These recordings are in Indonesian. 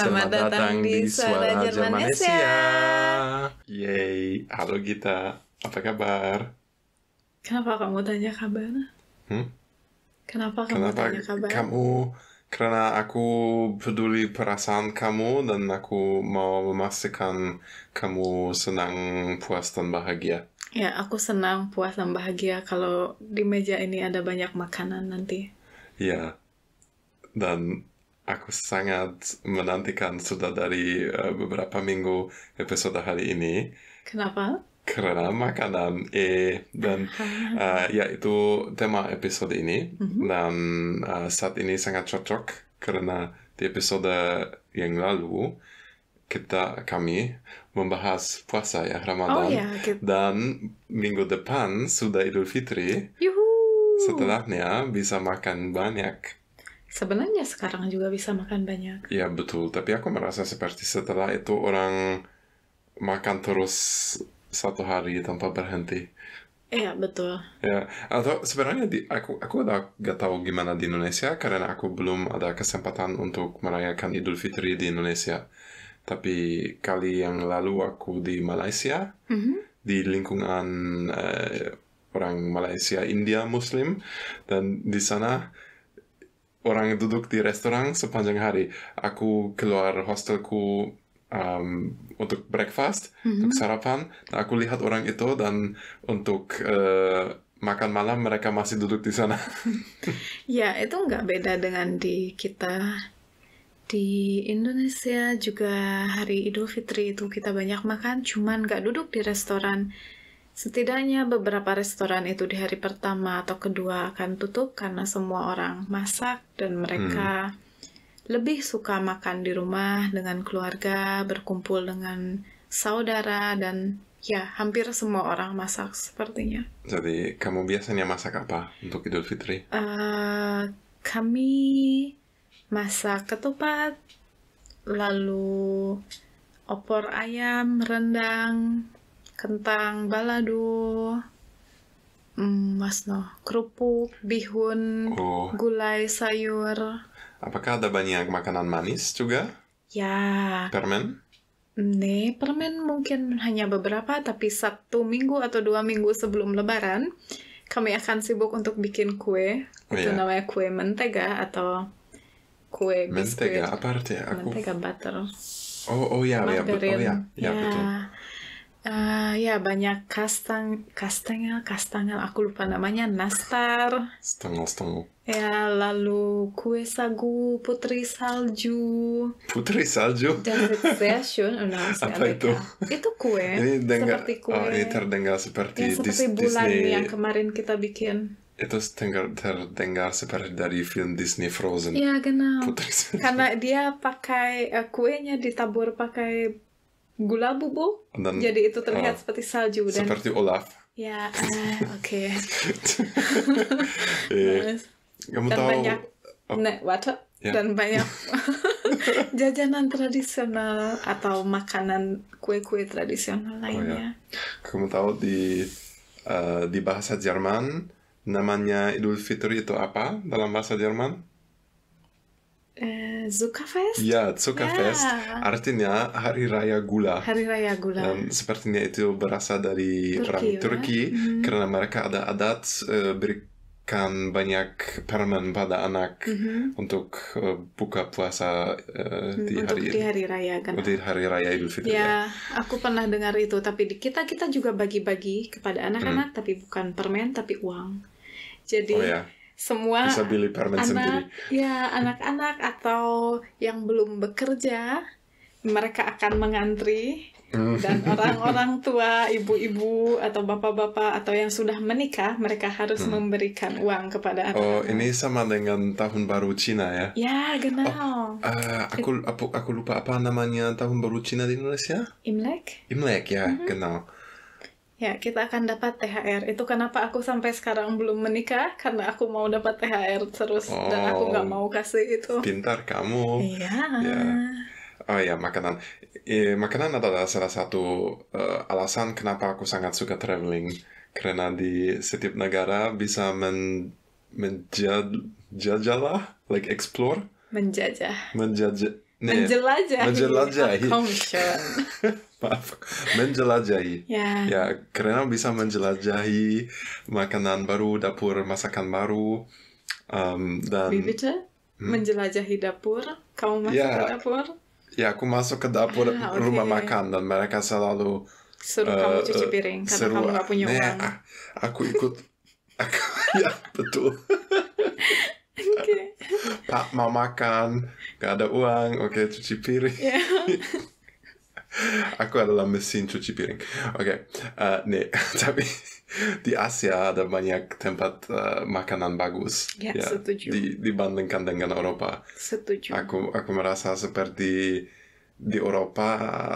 Selamat, datang, datang di Suara Jermanesia. Yeay, halo Gita, apa kabar? Kenapa kamu tanya kabar? Hmm? Kenapa kamu Kenapa tanya kabar? Kamu karena aku peduli perasaan kamu dan aku mau memastikan kamu senang, puas dan bahagia. Ya, aku senang, puas dan bahagia kalau di meja ini ada banyak makanan nanti. Ya, dan aku sangat menantikan sudah dari eh, beberapa minggu episode hari ini. Kenapa? Karena makanan eh dan uh, eh, ya itu tema episode ini mm-hmm. dan uh, saat ini sangat cocok karena di episode yang lalu kita kami membahas puasa ya Ramadan oh, yeah. Gitu. dan minggu depan sudah Idul Fitri. Yuhu. Setelahnya bisa makan banyak sebenarnya sekarang juga bisa makan banyak. Iya betul, tapi aku merasa seperti setelah itu orang makan terus satu hari tanpa berhenti. Iya betul. Ya atau sebenarnya di, aku aku udah gak tahu gimana di Indonesia karena aku belum ada kesempatan untuk merayakan Idul Fitri di Indonesia. Tapi kali yang lalu aku di Malaysia mm -hmm. di lingkungan eh, orang Malaysia India Muslim dan di sana orang duduk di restoran sepanjang hari. Aku keluar hostelku um, untuk breakfast, mm-hmm. untuk sarapan. Nah, aku lihat orang itu dan untuk uh, makan malam mereka masih duduk di sana. ya, itu nggak beda dengan di kita. Di Indonesia juga hari Idul Fitri itu kita banyak makan, cuman nggak duduk di restoran. Setidaknya beberapa restoran itu di hari pertama atau kedua akan tutup karena semua orang masak dan mereka hmm. lebih suka makan di rumah dengan keluarga, berkumpul dengan saudara dan ya hampir semua orang masak sepertinya. Jadi kamu biasanya masak apa untuk Idul Fitri? Uh, kami masak ketupat, lalu opor ayam, rendang, kentang balado, mm, mas masno, kerupuk, bihun, oh. gulai sayur. Apakah ada banyak makanan manis juga? Ya. Permen? Nih, permen mungkin hanya beberapa, tapi satu minggu atau dua minggu sebelum Lebaran, kami akan sibuk untuk bikin kue. Oh, itu yeah. namanya kue mentega atau kue biskuit. Mentega, apa artinya? Aku... Mentega butter. Oh, oh ya, yeah, ya, Oh, ya, yeah. ya, betul. Ya. Uh, ya banyak kastang kastengel kastangel aku lupa namanya nastar stengel stengel ya lalu kue sagu putri salju putri salju dan session oh, apa itu itu kue ini dengar, seperti kue oh, ini terdengar seperti, ya, seperti bulan Disney yang kemarin kita bikin itu terdengar, terdengar seperti dari film Disney Frozen. Ya, kenal Karena dia pakai uh, kuenya ditabur pakai gula Dan, Jadi itu terlihat uh, seperti salju dan seperti Olaf. Ya, uh, oke. Okay. Iya. yeah. dan tahu banyak oh. ne, yeah. dan banyak jajanan tradisional atau makanan kue-kue tradisional oh, ya. lainnya. Oh, yeah. Kamu tahu di uh, di bahasa Jerman namanya Idul Fitri itu apa dalam bahasa Jerman? Zuckerfest? Ya, Zuckerfest. Ya. Artinya Hari Raya Gula. Hari Raya Gula. Dan sepertinya itu berasal dari Turki, ya? Turki hmm. karena mereka ada adat uh, berikan banyak permen pada anak hmm. untuk uh, buka puasa uh, di untuk hari di hari raya kan. Di hari raya Idul Fitri. Ya, ya, aku pernah dengar itu, tapi di kita kita juga bagi-bagi kepada hmm. anak-anak hmm. tapi bukan permen tapi uang. Jadi oh, ya semua bisa anak, sendiri. Ya, anak-anak atau yang belum bekerja, mereka akan mengantri hmm. dan orang-orang tua, ibu-ibu atau bapak-bapak atau yang sudah menikah, mereka harus hmm. memberikan uang kepada anak. Oh, ini sama dengan tahun baru Cina ya? Ya, genau. Oh, uh, aku aku aku lupa apa namanya tahun baru Cina di Indonesia? Imlek. Imlek ya, mm -hmm. genau. Ya, kita akan dapat THR. Itu kenapa aku sampai sekarang belum menikah karena aku mau dapat THR terus oh, dan aku nggak oh. mau kasih itu. Pintar kamu. Iya. Ya. Oh ya, makanan. Eh, makanan adalah salah satu uh, alasan kenapa aku sangat suka traveling karena di setiap negara bisa men menjajalah, like explore. Menjajah. Menjajah. Nee, menjelajah. Menjelajah. Iya. maaf menjelajahi yeah. ya karena bisa menjelajahi makanan baru dapur masakan baru um, dan Bibita, hmm? menjelajahi dapur kamu masuk yeah. ke dapur ya aku masuk ke dapur ah, okay. rumah makan dan mereka selalu seru uh, kamu eh, cuci piring karena seru, kamu gak punya uang nah, uang aku ikut aku ya betul okay. pak mau makan gak ada uang oke okay, cuci piring yeah. Aku mesin mesin piring. piring. okay. uh, eh, nih, tapi di Asia ada banyak tempat uh, makanan bagus. Ya, ya setuju. Di, dibandingkan dengan Eropa. Setuju. Aku, aku merasa seperti di Eropa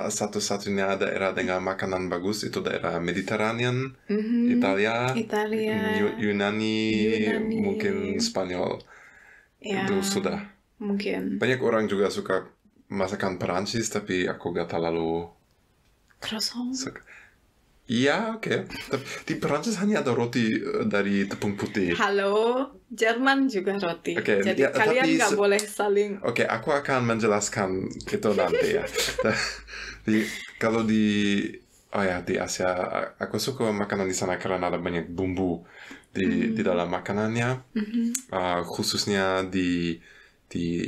eh, satu-satunya daerah dengan makanan bagus itu daerah Mediterranean, mm-hmm. Italia, Italia. Yunani, Yunani, mungkin Spanyol. Ya, itu sudah. Mungkin. Banyak orang juga suka Masakan Prancis tapi aku gak terlalu croissant Iya, oke. Okay. Di Perancis hanya ada roti eh, dari tepung putih. Halo, Jerman juga roti. Okay, Jadi ya, kalian gak boleh saling. Oke, okay, aku akan menjelaskan itu nanti ya. di, kalau di oh ya di Asia, aku suka makanan di sana karena ada banyak bumbu di mm. di hmm. dalam makanannya, mm -hmm. uh, khususnya di di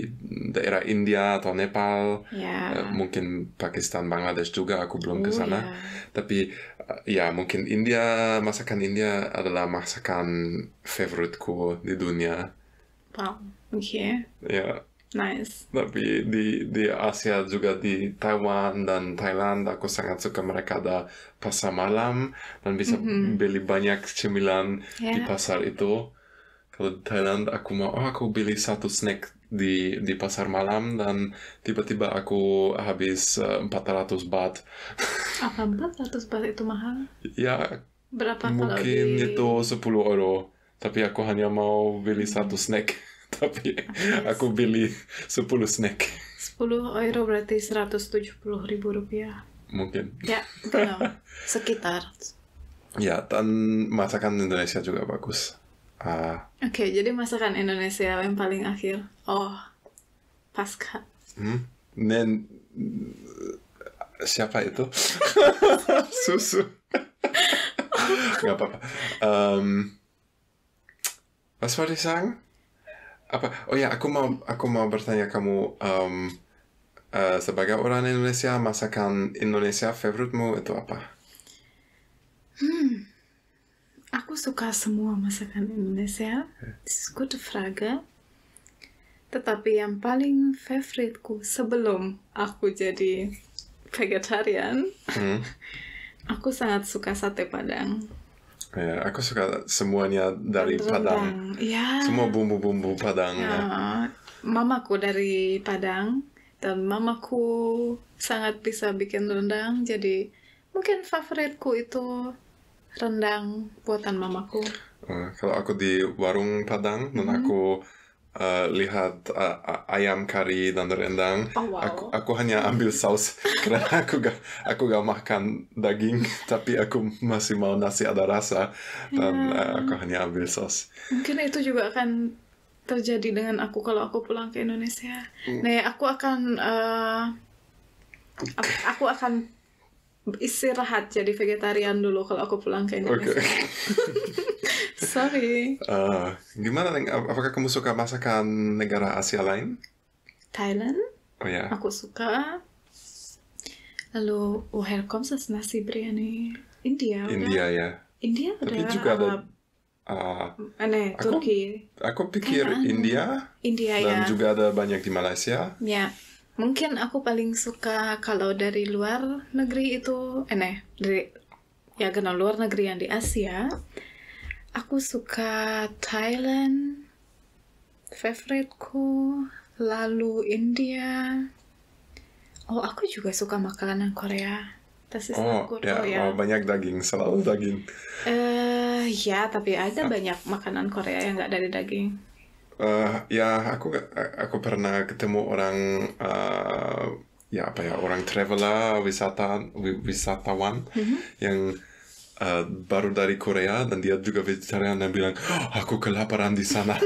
daerah India atau Nepal, yeah. Ya. uh, mungkin Pakistan, Bangladesh juga aku belum ke oh, sana. Yeah. Tapi uh, ya mungkin India, masakan India adalah masakan favoritku di dunia. Wow, oke. Okay. Ya. Yeah. Nice. Tapi di di Asia juga di Taiwan dan Thailand aku sangat suka mereka ada pasar malam dan bisa mm -hmm. beli banyak cemilan yeah. di ya. pasar itu. Kalau Thailand aku mau oh aku beli satu snack di di pasar malam dan tiba-tiba aku habis uh, ratus baht. Ah, ratus baht itu mahal? Ya. Berapa Mungkin di... itu sepuluh euro. Tapi aku hanya mau beli satu hmm. snack. Tapi aku beli sepuluh snack. Sepuluh euro berarti seratus tujuh puluh ribu rupiah. Mungkin. Ya, benar. Sekitar. Ya, dan masakan Indonesia juga bagus apa. oke okay, jadi masakan Indonesia yang paling akhir oh pasca hmm? nen siapa itu susu nggak apa-apa um, was wollte ich apa oh ya aku mau aku mau bertanya kamu um, uh, sebagai orang Indonesia masakan Indonesia favoritmu itu apa hmm. Aku suka semua masakan Indonesia. It's good Frage. Tetapi yang paling favoriteku sebelum aku jadi vegetarian, hmm. aku sangat suka sate Padang. Ya, aku suka semuanya dari Rendang. Padang. Ya. Semua bumbu-bumbu Padang. Ya. ya mamaku dari Padang dan mamaku sangat bisa bikin rendang jadi mungkin favoritku itu rendang buatan mamaku. Uh, kalau aku di warung Padang mm -hmm. dan mm-hmm. aku uh, lihat uh, ayam kari dan rendang, oh, wow. aku, aku hanya ambil saus karena aku gak aku gak makan daging, tapi aku masih mau nasi ada rasa dan yeah. Ya. uh, aku hanya ambil saus. Mungkin itu juga akan terjadi dengan aku kalau aku pulang ke Indonesia. Mm. Nih ya, aku akan uh, aku akan istirahat jadi vegetarian dulu kalau aku pulang ke Indonesia. Okay. Sorry. Uh, gimana Apakah kamu suka masakan negara Asia lain? Thailand. Oh ya. Yeah. Aku suka. Lalu welcome oh, sas nasi biryani India. India ya. India Tapi juga ada Uh, aneh, aku, Turki. Aku pikir Kanan. India, India dan ya. juga ada banyak di Malaysia. Ya mungkin aku paling suka kalau dari luar negeri itu eh nih dari ya kenal luar negeri yang di Asia aku suka Thailand favoriteku lalu India oh aku juga suka makanan Korea tapi oh, ya, ya, Oh, banyak daging selalu daging eh uh, ya tapi ada banyak makanan Korea yang nggak dari daging uh, ya aku aku pernah ketemu orang uh, ya apa ya orang traveler wisata wisatawan mm-hmm. yang uh, baru dari Korea dan dia juga vegetarian dan bilang oh, aku kelaparan di sana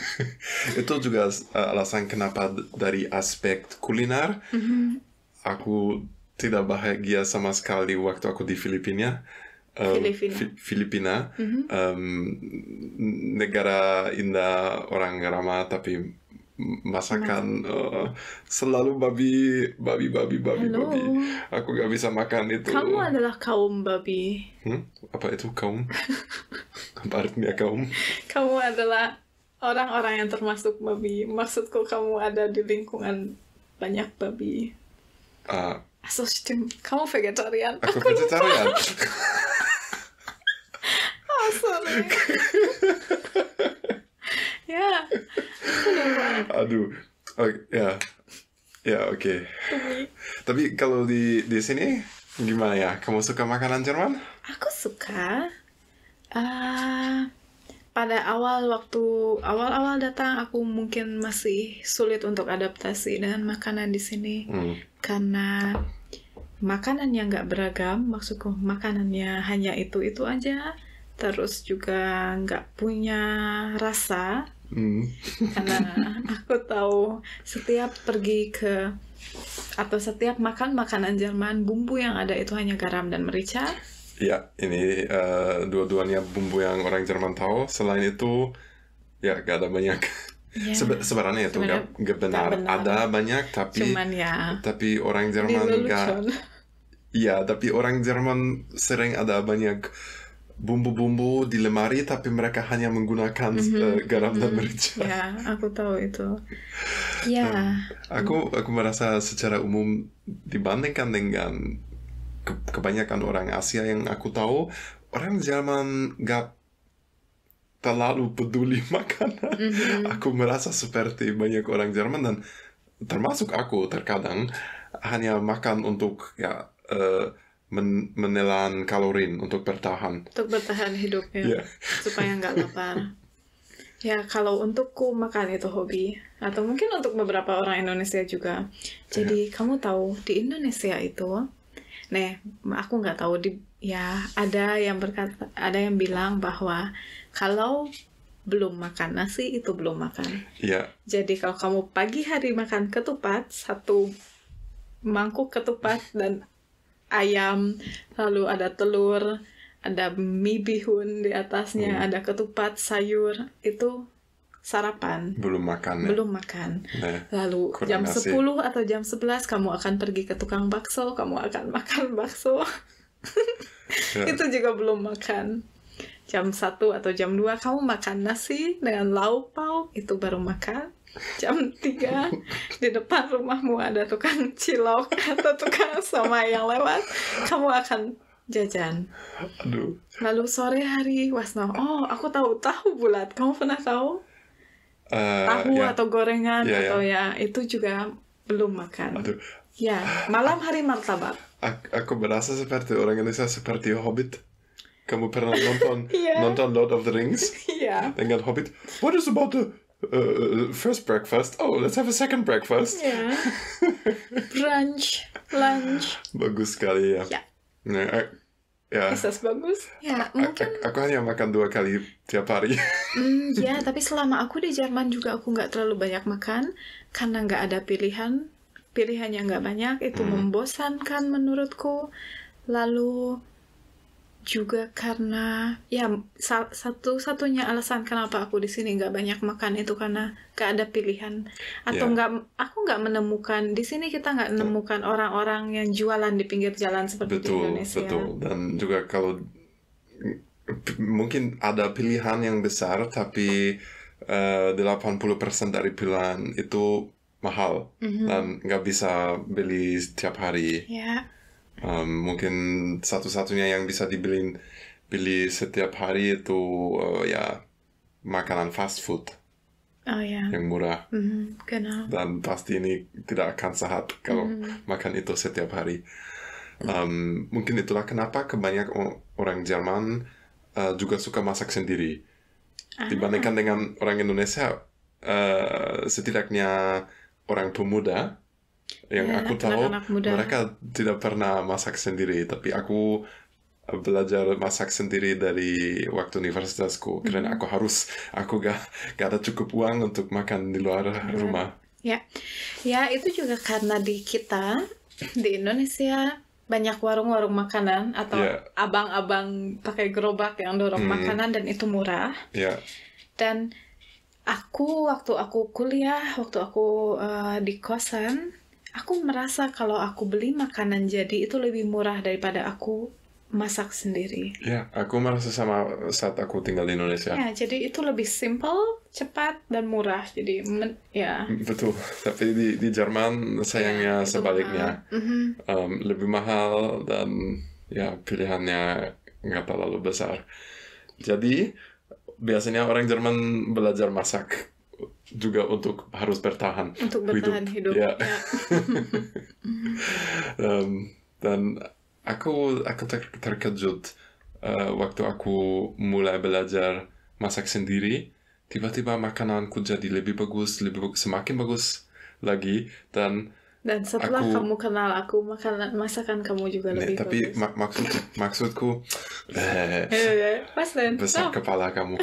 itu juga uh, alasan kenapa dari aspek kuliner mm-hmm. aku tidak bahagia sama sekali waktu aku di Filipina Filipina, Filipina mm-hmm. um, negara indah orang ramah tapi masakan uh, selalu babi babi babi babi Hello. babi aku gak bisa makan itu kamu adalah kaum babi hmm? apa itu kaum apa artinya kaum kamu adalah orang-orang yang termasuk babi maksudku kamu ada di lingkungan banyak babi uh, asal kamu vegetarian aku, aku vegetarian sorry. ja. Ya. Aduh. Okay, oh, ya. Ya, oke. Tapi, Tapi kalau di di sini gimana ya? Kamu suka makanan Jerman? Aku suka. Uh, pada awal waktu awal-awal datang aku mungkin masih sulit untuk adaptasi dengan makanan di sini hmm. karena makanan yang nggak beragam maksudku makanannya hanya itu itu aja terus juga nggak punya rasa mm. karena aku tahu setiap pergi ke atau setiap makan makanan Jerman bumbu yang ada itu hanya garam dan merica ya ini uh, dua-duanya bumbu yang orang Jerman tahu selain itu ya gak ada banyak yeah. Sebe sebenarnya itu nggak benar. benar ada banyak tapi Cuman ya, tapi orang Jerman nggak Iya, tapi orang Jerman sering ada banyak bumbu-bumbu di lemari tapi mereka hanya menggunakan mm -hmm. uh, garam mm -hmm. dan mhm. merica. Ya, aku tahu itu. Ya. Yeah. aku aku merasa secara umum dibandingkan dengan ke kebanyakan orang Asia yang aku tahu, orang Jerman gak terlalu peduli makanan. Mm -hmm. Aku merasa seperti banyak orang Jerman dan termasuk aku terkadang hanya makan untuk ya uh, men menelan kalorin untuk bertahan. Untuk bertahan hidupnya, yeah. supaya nggak lapar. ya kalau untukku makan itu hobi, atau mungkin untuk beberapa orang Indonesia juga. Jadi yeah. kamu tahu di Indonesia itu, nih aku nggak tahu di ya ada yang berkata ada yang bilang bahwa kalau belum makan nasi itu belum makan. Iya. Jadi kalau kamu pagi hari makan ketupat satu mangkuk ketupat dan ayam, lalu ada telur, ada mie bihun di atasnya, hmm. ada ketupat, sayur. Itu sarapan. Belum makan. Ya? Belum makan. Nah, Lalu jam nasi. 10 atau jam 11 kamu akan pergi ke tukang bakso, kamu akan makan bakso. ya. Itu juga belum makan. Jam 1 atau jam 2 kamu makan nasi dengan lauk pauk, itu baru makan jam 3 di depan rumahmu ada tukang cilok atau tukang sama yang lewat kamu akan jajan Aduh. lalu sore hari Wasno oh aku tahu tahu bulat kamu pernah tahu uh, tahu ya. atau gorengan ya, ya. atau ya. ya itu juga belum makan Aduh. ya malam hari martabak aku berasa seperti orang Indonesia seperti Hobbit kamu pernah nonton yeah. nonton Lord of the Rings yeah. dengan Hobbit what is about the Uh, uh, first breakfast. Oh, let's have a second breakfast. Yeah. Brunch, lunch. Bagus sekali ya. Ya. Nah, ya. ya. bagus. Ya, mungkin. aku hanya makan dua kali tiap hari. mm, ya, tapi selama aku di Jerman juga aku nggak terlalu banyak makan karena nggak ada pilihan. Pilihannya nggak banyak, itu hmm. membosankan menurutku. Lalu juga karena ya satu-satunya alasan kenapa aku di sini nggak banyak makan itu karena nggak ada pilihan atau ya. nggak yeah. aku nggak menemukan di sini kita nggak menemukan orang-orang yang jualan di pinggir jalan seperti betul, di Indonesia betul dan juga kalau mungkin ada pilihan yang besar tapi eh, uh, 80% dari pilihan itu mahal mm -hmm. dan nggak bisa beli setiap hari yeah Um, mungkin satu-satunya yang bisa dibeli beli setiap hari itu uh, ya makanan fast food. Oh ya. Yang murah. Mm, mm-hmm, genau. Dan pasti ini tidak akan sehat kalau mm. makan itu setiap hari. Um, mungkin itulah kenapa kebanyakan orang Jerman uh, juga suka masak sendiri. Ah. Dibandingkan dengan orang Indonesia, uh, setidaknya orang pemuda yang ya, aku anak tahu anak muda. mereka tidak pernah masak sendiri, tapi aku belajar masak sendiri dari waktu universitasku hmm. karena aku harus aku gak, gak ada cukup uang untuk makan di luar rumah. Ya. Ya, itu juga karena di kita di Indonesia banyak warung-warung makanan atau abang ya. abang-abang pakai gerobak yang dorong hmm. makanan dan itu murah. Yeah. Dan aku waktu aku kuliah, waktu aku uh, di kosan aku merasa kalau aku beli makanan jadi itu lebih murah daripada aku masak sendiri. Ya, aku merasa sama saat aku tinggal di Indonesia. Ya, jadi itu lebih simple, cepat dan murah. Jadi men ya. Betul. Tapi di di Jerman sayangnya ya, sebaliknya um, lebih mahal dan ya pilihannya nggak terlalu besar. Jadi biasanya orang Jerman belajar masak juga untuk harus bertahan untuk bertahan hidup, hidup. Ya. um, dan aku aku ter terkejut uh, waktu aku mulai belajar masak sendiri tiba-tiba makananku jadi lebih bagus lebih bagus, semakin bagus lagi dan dan setelah aku, kamu kenal aku, makanan masakan kamu juga lebih tapi bagus. Tapi mak maksud maksudku eh, eh, Pas Len, besar oh. kepala kamu.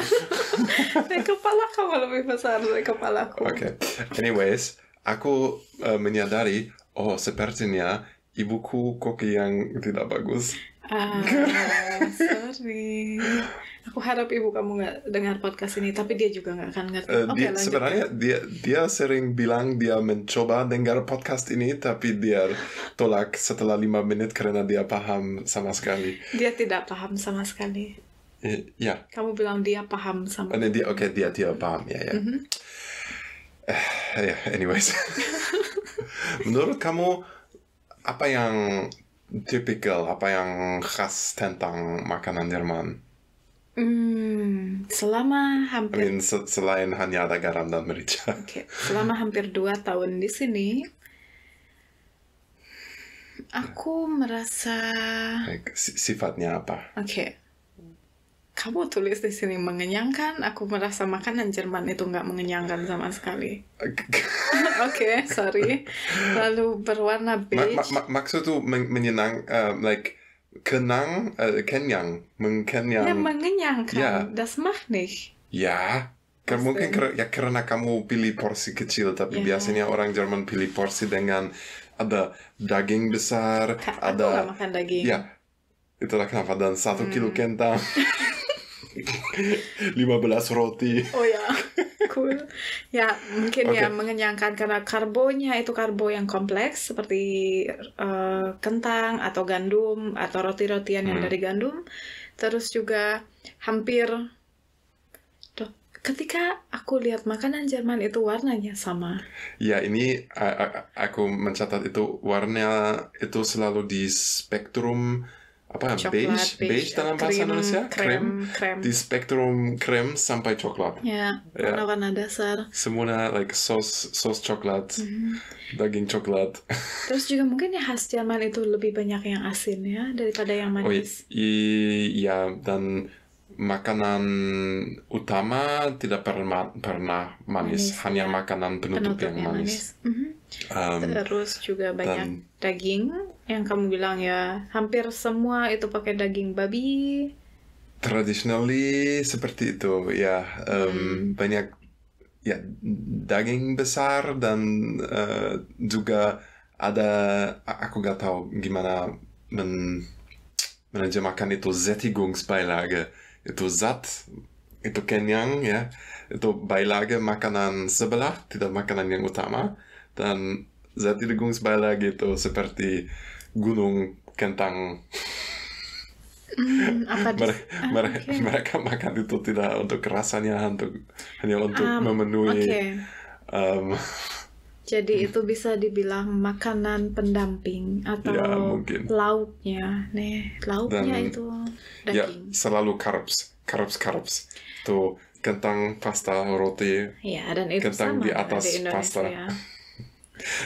dan kepala kamu lebih besar dari kepala aku. Oke. Okay. Anyways, aku uh, menyadari oh sepertinya ibuku koki yang tidak bagus. Ah, sorry. Aku harap ibu kamu nggak dengar podcast ini, tapi dia juga nggak akan ngerti. Uh, eh, okay, sebenarnya ya. dia dia sering bilang dia mencoba dengar podcast ini, tapi dia tolak setelah lima menit karena dia paham sama sekali. Dia tidak paham sama sekali. Uh, ya. Kamu bilang dia paham sama. Oh, ini dia oke okay, dia dia paham ya ya. Mhm. Eh, ya anyways. Menurut kamu apa yang typical apa yang khas tentang makanan Jerman? Hmm, selama hampir. I mean, se selain hanya ada garam dan merica. Oke, okay. selama hampir dua tahun di sini, aku merasa. sifatnya apa? Oke, okay kamu tulis di sini mengenyangkan, aku merasa makanan Jerman itu nggak mengenyangkan sama sekali. Oke, okay, sorry. Lalu berwarna beige. Ma ma maksud tuh men menyenang, uh, like kenang, uh, kenyang, mengenyang. Ya mengenyangkan, ya. das macht nicht. Ya, karena mungkin ker- ya karena kamu pilih porsi kecil, tapi yeah. biasanya orang Jerman pilih porsi dengan ada daging besar, Ka ada. Aku gak makan daging. Ya, itulah kenapa dan satu hmm. kilo kentang. 15 roti. Oh ya, cool. Ya, mungkin okay. ya mengenyangkan karena karbonya itu karbo yang kompleks seperti uh, kentang atau gandum atau roti-rotian yang hmm. dari gandum. Terus juga hampir ketika aku lihat makanan Jerman itu warnanya sama. Ya ini aku mencatat itu warna itu selalu di spektrum apa coklat, beige, beige, beige dalam bahasa krim, Indonesia krem, di spektrum krem sampai coklat ya yeah, warna-warna yeah. dasar semua like sos sos coklat mm-hmm. daging coklat terus juga mungkin ya khas Jerman itu lebih banyak yang asin ya daripada yang oh, manis oh, iya dan makanan utama tidak pernah pernah manis, manis hanya ya. makanan penutup, penutup yang, yang manis, manis. Mm-hmm. Um, terus juga banyak dan, daging yang kamu bilang ya hampir semua itu pakai daging babi traditionally seperti itu ya um, hmm. banyak ya daging besar dan uh, juga ada aku gak tahu gimana men menerjemahkan itu Sättigungsbeilage itu zat itu kenyang ya itu beilage makanan sebelah tidak makanan yang utama dan Sättigungsbeilage itu seperti gunung kentang Hmm, apa mereka, mere ah, okay. mereka makan itu tidak untuk kerasannya untuk hanya untuk um, memenuhi okay. um, jadi itu bisa dibilang makanan pendamping atau ya, mungkin. lauknya nih lauknya Dan, itu ya, daging ya, selalu carbs carbs carbs tuh kentang pasta roti ya, dan itu kentang sama di atas di pasta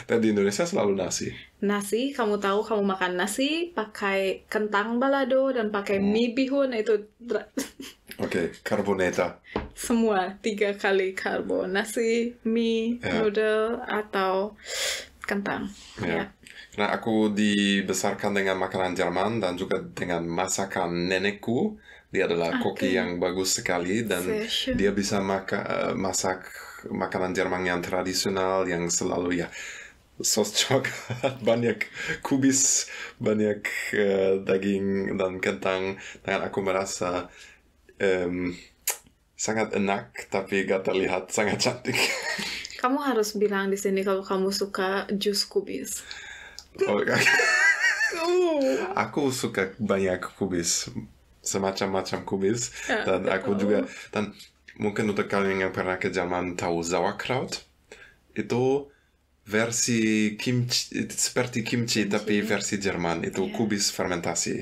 dan di Indonesia selalu nasi. Nasi, kamu tahu kamu makan nasi pakai kentang balado dan pakai hmm. mie bihun itu. Oke, okay, carboneta. Semua tiga kali karbo, nasi, mie, yeah. noodle atau kentang. Yeah. Ya. Nah, aku dibesarkan dengan makanan Jerman dan juga dengan masakan nenekku. Dia adalah okay. koki yang bagus sekali dan Session. dia bisa maka, eh, masak makanan Jerman yang tradisional yang selalu ya sos coklat, banyak kubis, banyak uh, daging dan kentang. Dan aku merasa um, sangat enak tapi gak terlihat sangat cantik. Kamu harus bilang di sini kalau kamu suka jus kubis. Oh, ya. oh. aku suka banyak kubis, semacam-macam kubis, ya, dan aku juga dan mungkin untuk kalian yang pernah ke zaman tahu sauerkraut itu versi kimchi seperti kimchi, kimchi. tapi versi Jerman itu e yeah. kubis fermentasi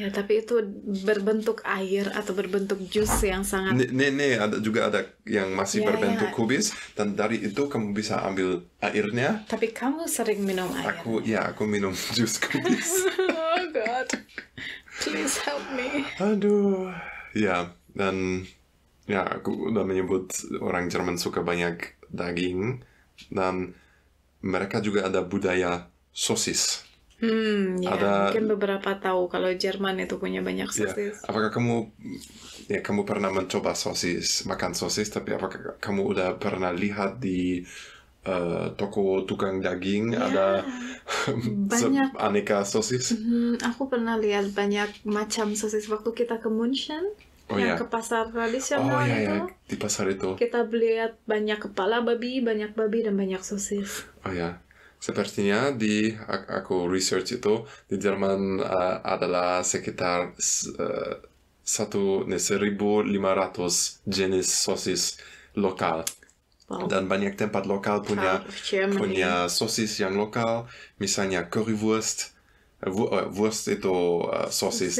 ya tapi itu berbentuk air atau berbentuk jus yang sangat nih nih ada juga ada yang masih yeah, berbentuk yeah. kubis dan dari itu kamu bisa ambil airnya tapi kamu sering minum air aku ya aku minum jus kubis oh god please help me aduh ya dan ja, aku udah menyebut orang Jerman suka banyak daging dan mereka juga ada budaya sosis. Hmm, ya, ada, mungkin beberapa tahu kalau Jerman itu punya banyak ya, sosis. Ya, apakah kamu ya kamu pernah mencoba sosis, makan sosis, tapi apakah kamu udah pernah lihat di uh, toko tukang daging ya, ada banyak aneka sosis? Hmm, aku pernah lihat banyak macam sosis waktu kita ke München oh, yang iya. ke pasar tradisional oh, iya, iya. itu di pasar itu kita lihat banyak kepala babi banyak babi dan banyak sosis oh ya sepertinya di aku research itu di Jerman uh, adalah sekitar eh, satu seribu lima ratus jenis sosis lokal wow. dan banyak tempat lokal punya punya sosis yang lokal misalnya currywurst Eh, eh, wurst ist auch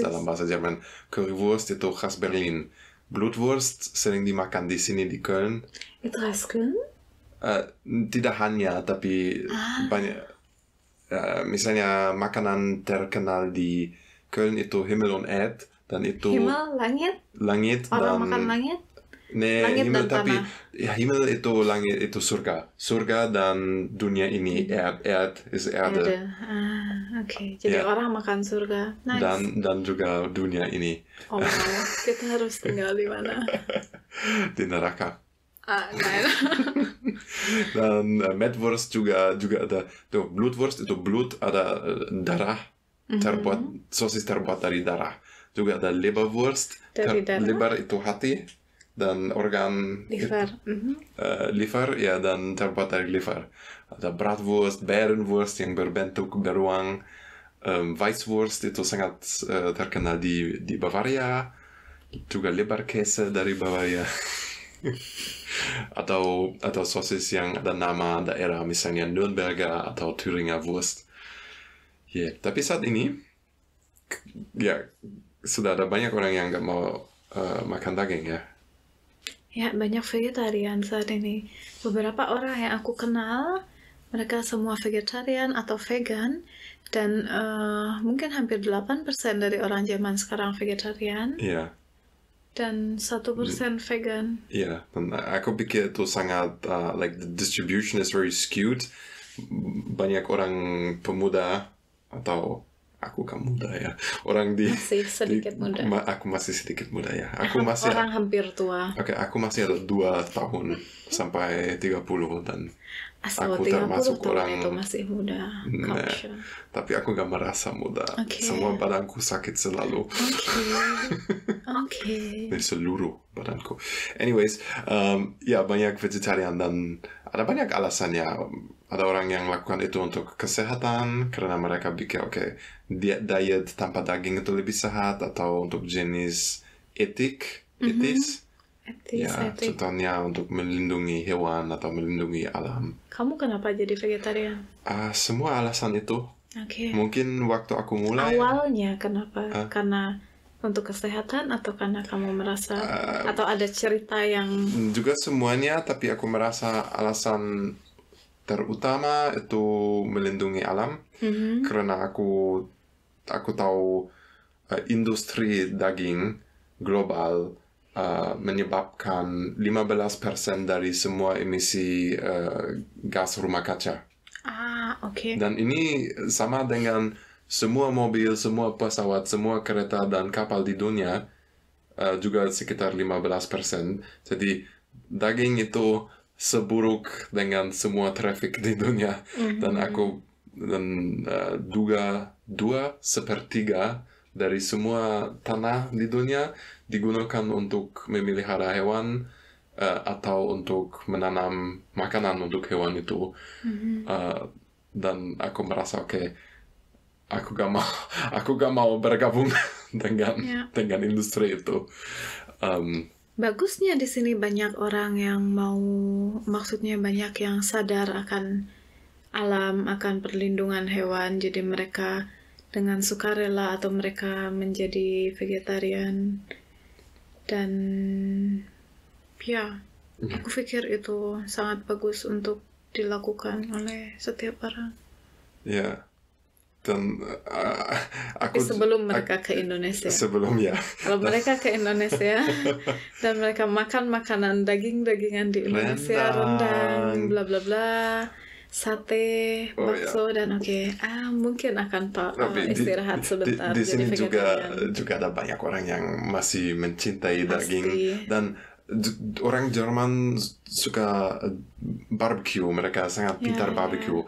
dalam bahasa Jerman. Currywurst ist auch khas Berlin. Blutwurst sering dimakan di sini di Köln. Itu khas Köln? Uh, eh, tidak hanya, tapi ah. banyak. Uh, misalnya makanan terkenal di Köln itu Himmel und Erd dan itu Himmel langit. Langit Orang dan makan langit. Nee, Langit himmel, dan tapi tanah. ya himmel itu langit itu surga, surga dan dunia ini erd iya. erd is erde. erde. Ah, oke. Okay. Jadi yeah. orang makan surga. Nice. Dan dan juga dunia ini. Oh, kita harus tinggal di mana? di neraka. Ah, nein. dan uh, Medwurst juga juga ada tuh Blutwurst itu Blut ada uh, darah mhm. terbuat mm -hmm. sosis terbuat dari darah. Juga ada Leberwurst, dari darah? leber itu hati dan organ liver, mhm. eh, liver, ya dan terbuat dari liver. Ada bratwurst, Bärenwurst yang berbentuk beruang, um, Weißwurst itu sangat uh, terkenal di di Bavaria, juga leberkäse dari Bavaria. atau atau sosis yang ada nama daerah misalnya Nürnberg atau Thüringer Wurst. Yeah. Tapi saat ini ya sudah ada banyak orang yang nggak mau uh, eh, makan daging ya Ya, banyak vegetarian saat ini. Beberapa orang yang aku kenal, mereka semua vegetarian atau vegan, dan uh, mungkin hampir 8% dari orang zaman sekarang vegetarian. Iya. Dan satu hmm. persen vegan. Iya, dan aku pikir itu sangat, uh, like the distribution is very skewed. Banyak orang pemuda atau aku kan muda ya orang di masih sedikit di, muda ma, aku masih sedikit muda ya aku masih orang hampir tua oke okay, aku masih ada dua tahun sampai 30 dan Asal aku termasuk orang itu masih muda ne, nah, tapi aku gak merasa muda okay. semua badanku sakit selalu oke okay. okay. seluruh badanku anyways um, ya banyak vegetarian dan ada banyak alasannya ada orang yang lakukan itu untuk kesehatan karena mereka pikir oke okay, diet diet tanpa daging itu lebih sehat atau untuk jenis etik mhm. etis mm -hmm. etis ya etik. contohnya untuk melindungi hewan atau melindungi alam kamu kenapa jadi vegetarian ah uh, semua alasan itu okay. mungkin waktu aku mulai ya. awalnya kenapa uh, karena untuk kesehatan atau karena kamu merasa uh, atau ada cerita yang juga semuanya tapi aku merasa alasan terutama itu melindungi alam mm-hmm. karena aku aku tahu uh, industri daging global uh, menyebabkan 15% dari semua emisi uh, gas rumah kaca. Ah, Okay. Dan ini sama dengan semua mobil, semua pesawat, semua kereta dan kapal di dunia uh, juga sekitar 15%. Jadi daging itu seburuk dengan semua traffic mhm. uh, di dunia mm-hmm. dan aku dan uh, dua dua sepertiga dari semua tanah di dunia digunakan untuk memelihara hewan uh, atau untuk menanam makanan untuk hewan itu mm-hmm. uh, dan aku merasa oke okay, aku gak mau aku gak mau bergabung dengan yeah. dengan industri itu um, Bagusnya di sini banyak orang yang mau, maksudnya banyak yang sadar akan alam, akan perlindungan hewan, jadi mereka dengan sukarela atau mereka menjadi vegetarian dan ya mhm. aku pikir itu sangat bagus untuk dilakukan oleh setiap orang ya dan uh, aku eh, sebelum mereka ke Indonesia sebelum ya kalau mereka ke Indonesia dan mereka makan makanan daging dagingan di Indonesia rendang, bla bla bla sate oh, ya. bakso ya. dan oke okay, ah mungkin akan pak uh, istirahat sebentar di, di sini juga juga ada banyak orang yang masih mencintai Pasti. daging dan orang Jerman suka barbecue mereka sangat pintar yeah, ya. barbecue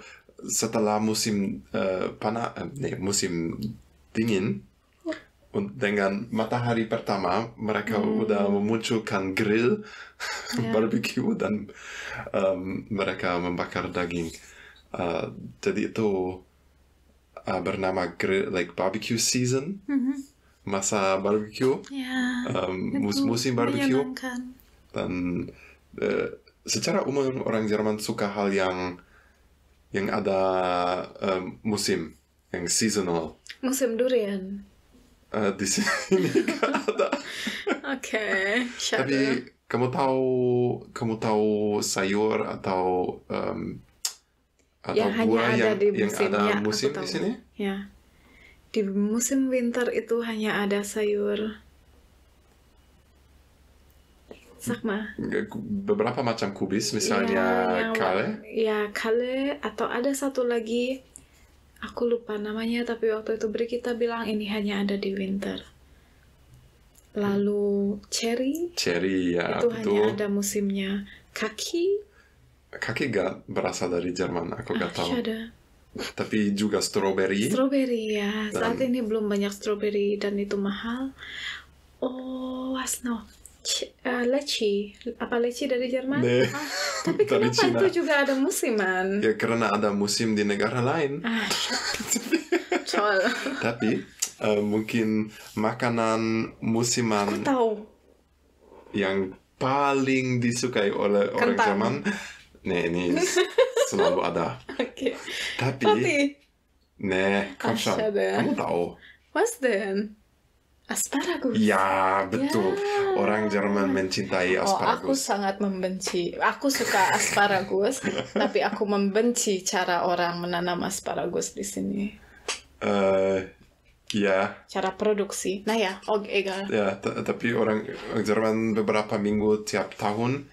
setelah musim uh, eh, panah, eh, nee, musim dingin und dengan matahari pertama mereka mm. udah memunculkan grill yeah. barbecue dan um, mereka membakar daging uh, jadi itu uh, bernama grill like barbecue season mm -hmm. masa barbecue yeah, ya. um, mus musim barbecue dan uh, secara umum orang Jerman suka hal yang yang ada um, musim yang seasonal musim durian uh, di sini ada oke okay, tapi kamu tahu kamu tahu sayur atau um, atau yang buah hanya yang, di yang ada ya, musim di sini ya di musim winter itu hanya ada sayur Sag mal. Beberapa macam kubis, misalnya ya, kale. Ya, kale atau ada satu lagi aku lupa namanya tapi waktu itu beri kita bilang ini hanya ada di winter. Lalu cherry. Cherry ya. Itu betul. hanya ada musimnya. Kaki. Kaki gak berasal dari Jerman, aku gak ah, tahu. Iya, ada. Tapi juga strawberry. Strawberry ya. Dan... Saat ini belum banyak strawberry dan itu mahal. Oh, wasno Eh, leci apa leci dari Jerman ah, tapi dari kenapa Cina. itu juga ada musiman ya karena ada musim di negara lain ah, tapi uh, mungkin makanan musiman Aku tahu yang paling disukai oleh orang Jerman Nih, ini selalu ada. Oke. Okay. Tapi, nih, komm ya. tahu. Was denn? Asparagus. Ya, betul. Ya. Orang Jerman mencintai asparagus. Oh, aku sangat membenci. Aku suka asparagus, tapi aku membenci cara orang menanam asparagus di sini. Uh, ya. Cara produksi. Nah ya, oke, egal. Ya, tapi orang Jerman beberapa minggu tiap tahun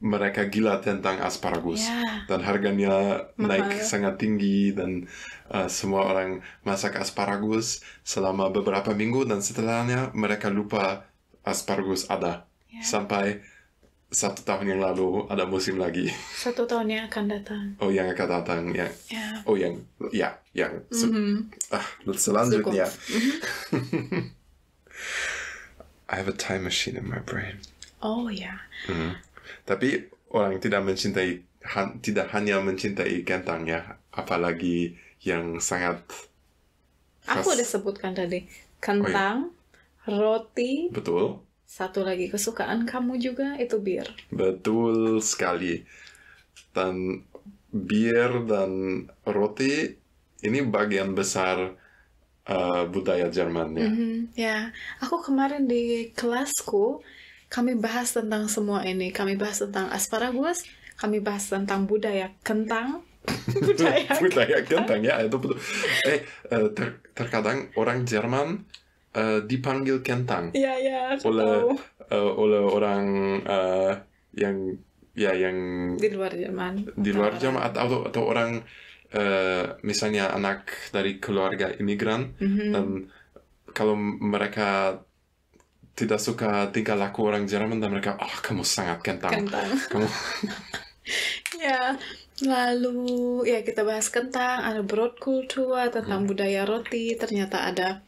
mereka gila tentang asparagus yeah. dan harganya Mahal. naik sangat tinggi dan uh, semua orang masak asparagus selama beberapa minggu dan setelahnya mereka lupa asparagus ada yeah. sampai satu tahun yang lalu ada musim lagi satu tahun yang akan datang oh yang akan datang ya yeah. oh yang ya yang mm -hmm. ah, selanjutnya mhm. I have a time machine in my brain oh ya yeah. mm -hmm. Tapi orang tidak mencintai han, tidak hanya mencintai kentang ya, apalagi yang sangat khas. Aku udah sebutkan tadi, kentang, oh, iya. roti. Betul. Satu lagi kesukaan kamu juga itu bir. Betul sekali. Dan bir dan roti ini bagian besar uh, budaya Jerman ya. Mm -hmm, ya, aku kemarin di kelasku kami bahas tentang semua ini. Kami bahas tentang asparagus, kami bahas tentang budaya kentang. budaya, budaya kentang, ya itu betul. Eh, eh ter terkadang orang Jerman uh, dipanggil kentang. Ya ya. Oleh, uh, oleh orang uh, yang ya yang di luar Jerman di luar Jerman atau atau orang uh, misalnya anak dari keluarga imigran mm -hmm. dan kalau mereka tidak suka tingkah laku orang Jerman dan mereka oh kamu sangat kentang, kentang. kamu ya lalu ya kita bahas kentang ada broad culture tentang hmm. budaya roti ternyata ada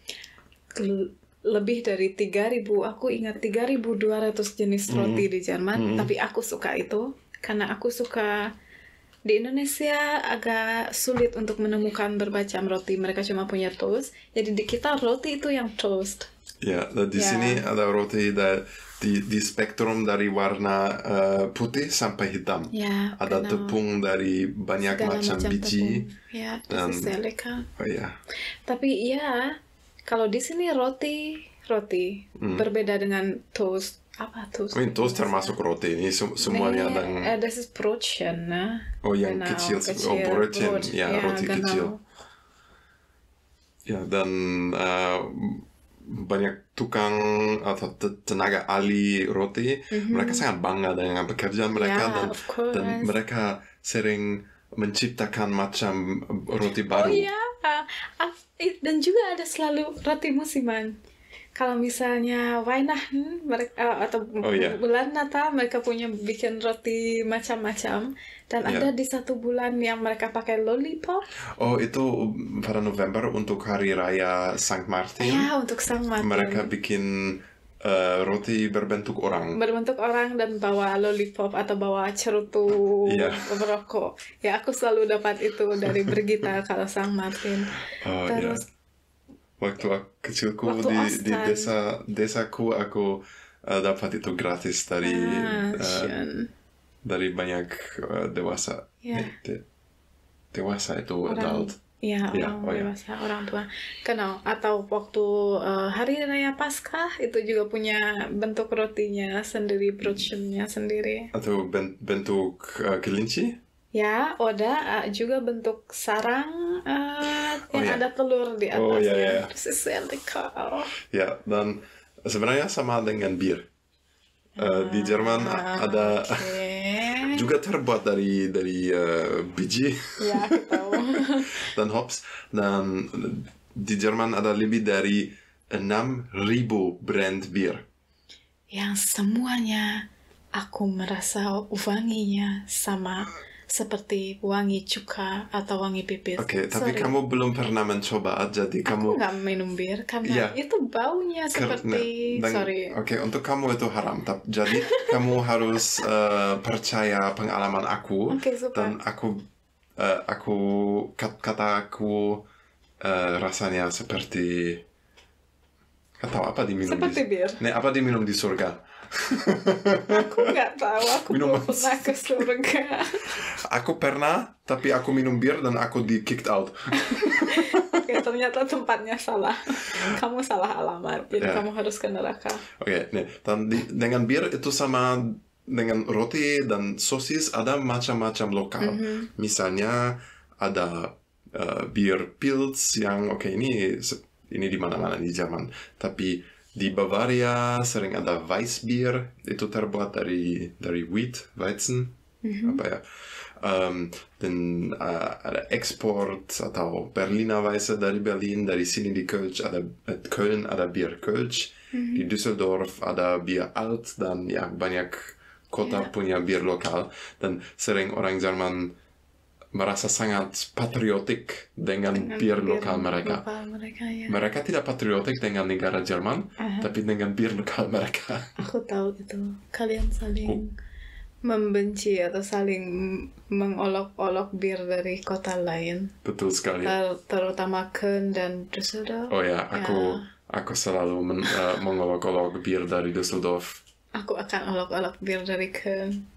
lebih dari 3000 aku ingat 3200 jenis hmm. roti hmm. di Jerman hmm. tapi aku suka itu karena aku suka di Indonesia agak sulit untuk menemukan berbagai roti mereka cuma punya toast jadi di kita roti itu yang toast Ya, di yeah. sini ada roti dari di, di spektrum dari warna uh, putih sampai hitam. Yeah, ada benar. tepung dari banyak Segala macam, biji. Ya, dan Oh ya. Tapi ya, kalau di sini roti roti mm. berbeda dengan toast apa toast? I mean, toast termasuk roti ini sem semuanya ada iya, dan. Uh, this is protein, nah. Oh yang kecil, oh, kecil, oh protein, ya, ya, roti kecil. Ya dan uh, banyak tukang atau tenaga ahli roti mm-hmm. mereka sangat bangga dengan pekerjaan mereka yeah, dan dan mereka sering menciptakan macam roti oh, baru. Oh yeah. dan juga ada selalu roti musiman kalau misalnya Wainah hmm, mereka eh, atau oh, iya. bulan Natal mereka punya bikin roti macam-macam dan yeah. ada di satu bulan yang mereka pakai lollipop. Oh itu pada November untuk Hari Raya Saint Martin. Ya untuk Saint Martin. Mereka bikin uh, roti berbentuk orang. Berbentuk orang dan bawa lollipop atau bawa cerutu yeah. berokok. Ya aku selalu dapat itu dari Brigita kalau Saint Martin. Oh, iya. Terus yeah waktu aku, kecilku waktu di di desa desaku aku uh, dapat itu gratis dari ah, uh, dari banyak uh, dewasa yeah. Ya. de, dewasa itu orang, adult ya, ya orang oh, ya. dewasa ya. orang tua kenal atau waktu uh, hari raya pasca itu juga punya bentuk rotinya sendiri brochurnya sendiri atau bentuk uh, kelinci Ya, Oda uh, juga bentuk sarang uh, oh, yang yeah. ada telur di atasnya. Oh iya, yeah, yeah. persis Ya, yeah, dan sebenarnya sama dengan bir. Uh, uh, di Jerman ah, ada okay. juga terbuat dari dari uh, biji. Ya, dan hops. Dan di Jerman ada lebih dari 6.000 brand bir. Yang semuanya aku merasa wanginya sama seperti wangi cuka atau wangi pipis. Oke, okay, tapi kamu belum pernah mencoba, jadi kamu nggak minum bir karena yeah. itu baunya seperti. Karena, dan, Sorry. Oke, okay, untuk kamu itu haram, tapi jadi kamu harus uh, percaya pengalaman aku okay, super. dan aku uh, aku kat, kata aku uh, rasanya seperti atau apa diminum seperti di, bir. Ne, apa diminum di surga? aku nggak tahu aku minum belum pernah ke surga aku pernah tapi aku minum bir dan aku di kicked out oke okay, ternyata tempatnya salah kamu salah alamat jadi yeah. kamu harus ke neraka oke okay, nih dan di, dengan bir itu sama dengan roti dan sosis ada macam-macam lokal mm -hmm. misalnya ada uh, bir pils yang oke okay, ini ini di mana-mana di zaman tapi Die Bavaria Serengada Weißbier, e tot arboat, dar wheat, Weizen. Mhm. Aber ja. Um, ähm, den uh, Export hat auch Berliner Weiße, da Berlin, da sind die Kölsch, ada, äh, Köln, ada Bier Kölsch, mhm. die Düsseldorf, ada Bier Alt, dann ja, banyak Kota ja. punya Bier Lokal, dann Sereng Orang Zarman merasa sangat patriotik dengan, dengan bir lokal mereka. Lokal mereka, ya. mereka tidak patriotik dengan negara Jerman, -huh. tapi dengan bir lokal mereka. Aku tahu itu. Kalian saling membenci atau saling mengolok-olok bir dari kota lain. Betul sekali. Ter terutama Köln dan Düsseldorf. Oh ya, aku ya. aku selalu men eh, mengolok-olok bir dari Düsseldorf. Aku akan olok-olok bir dari Köln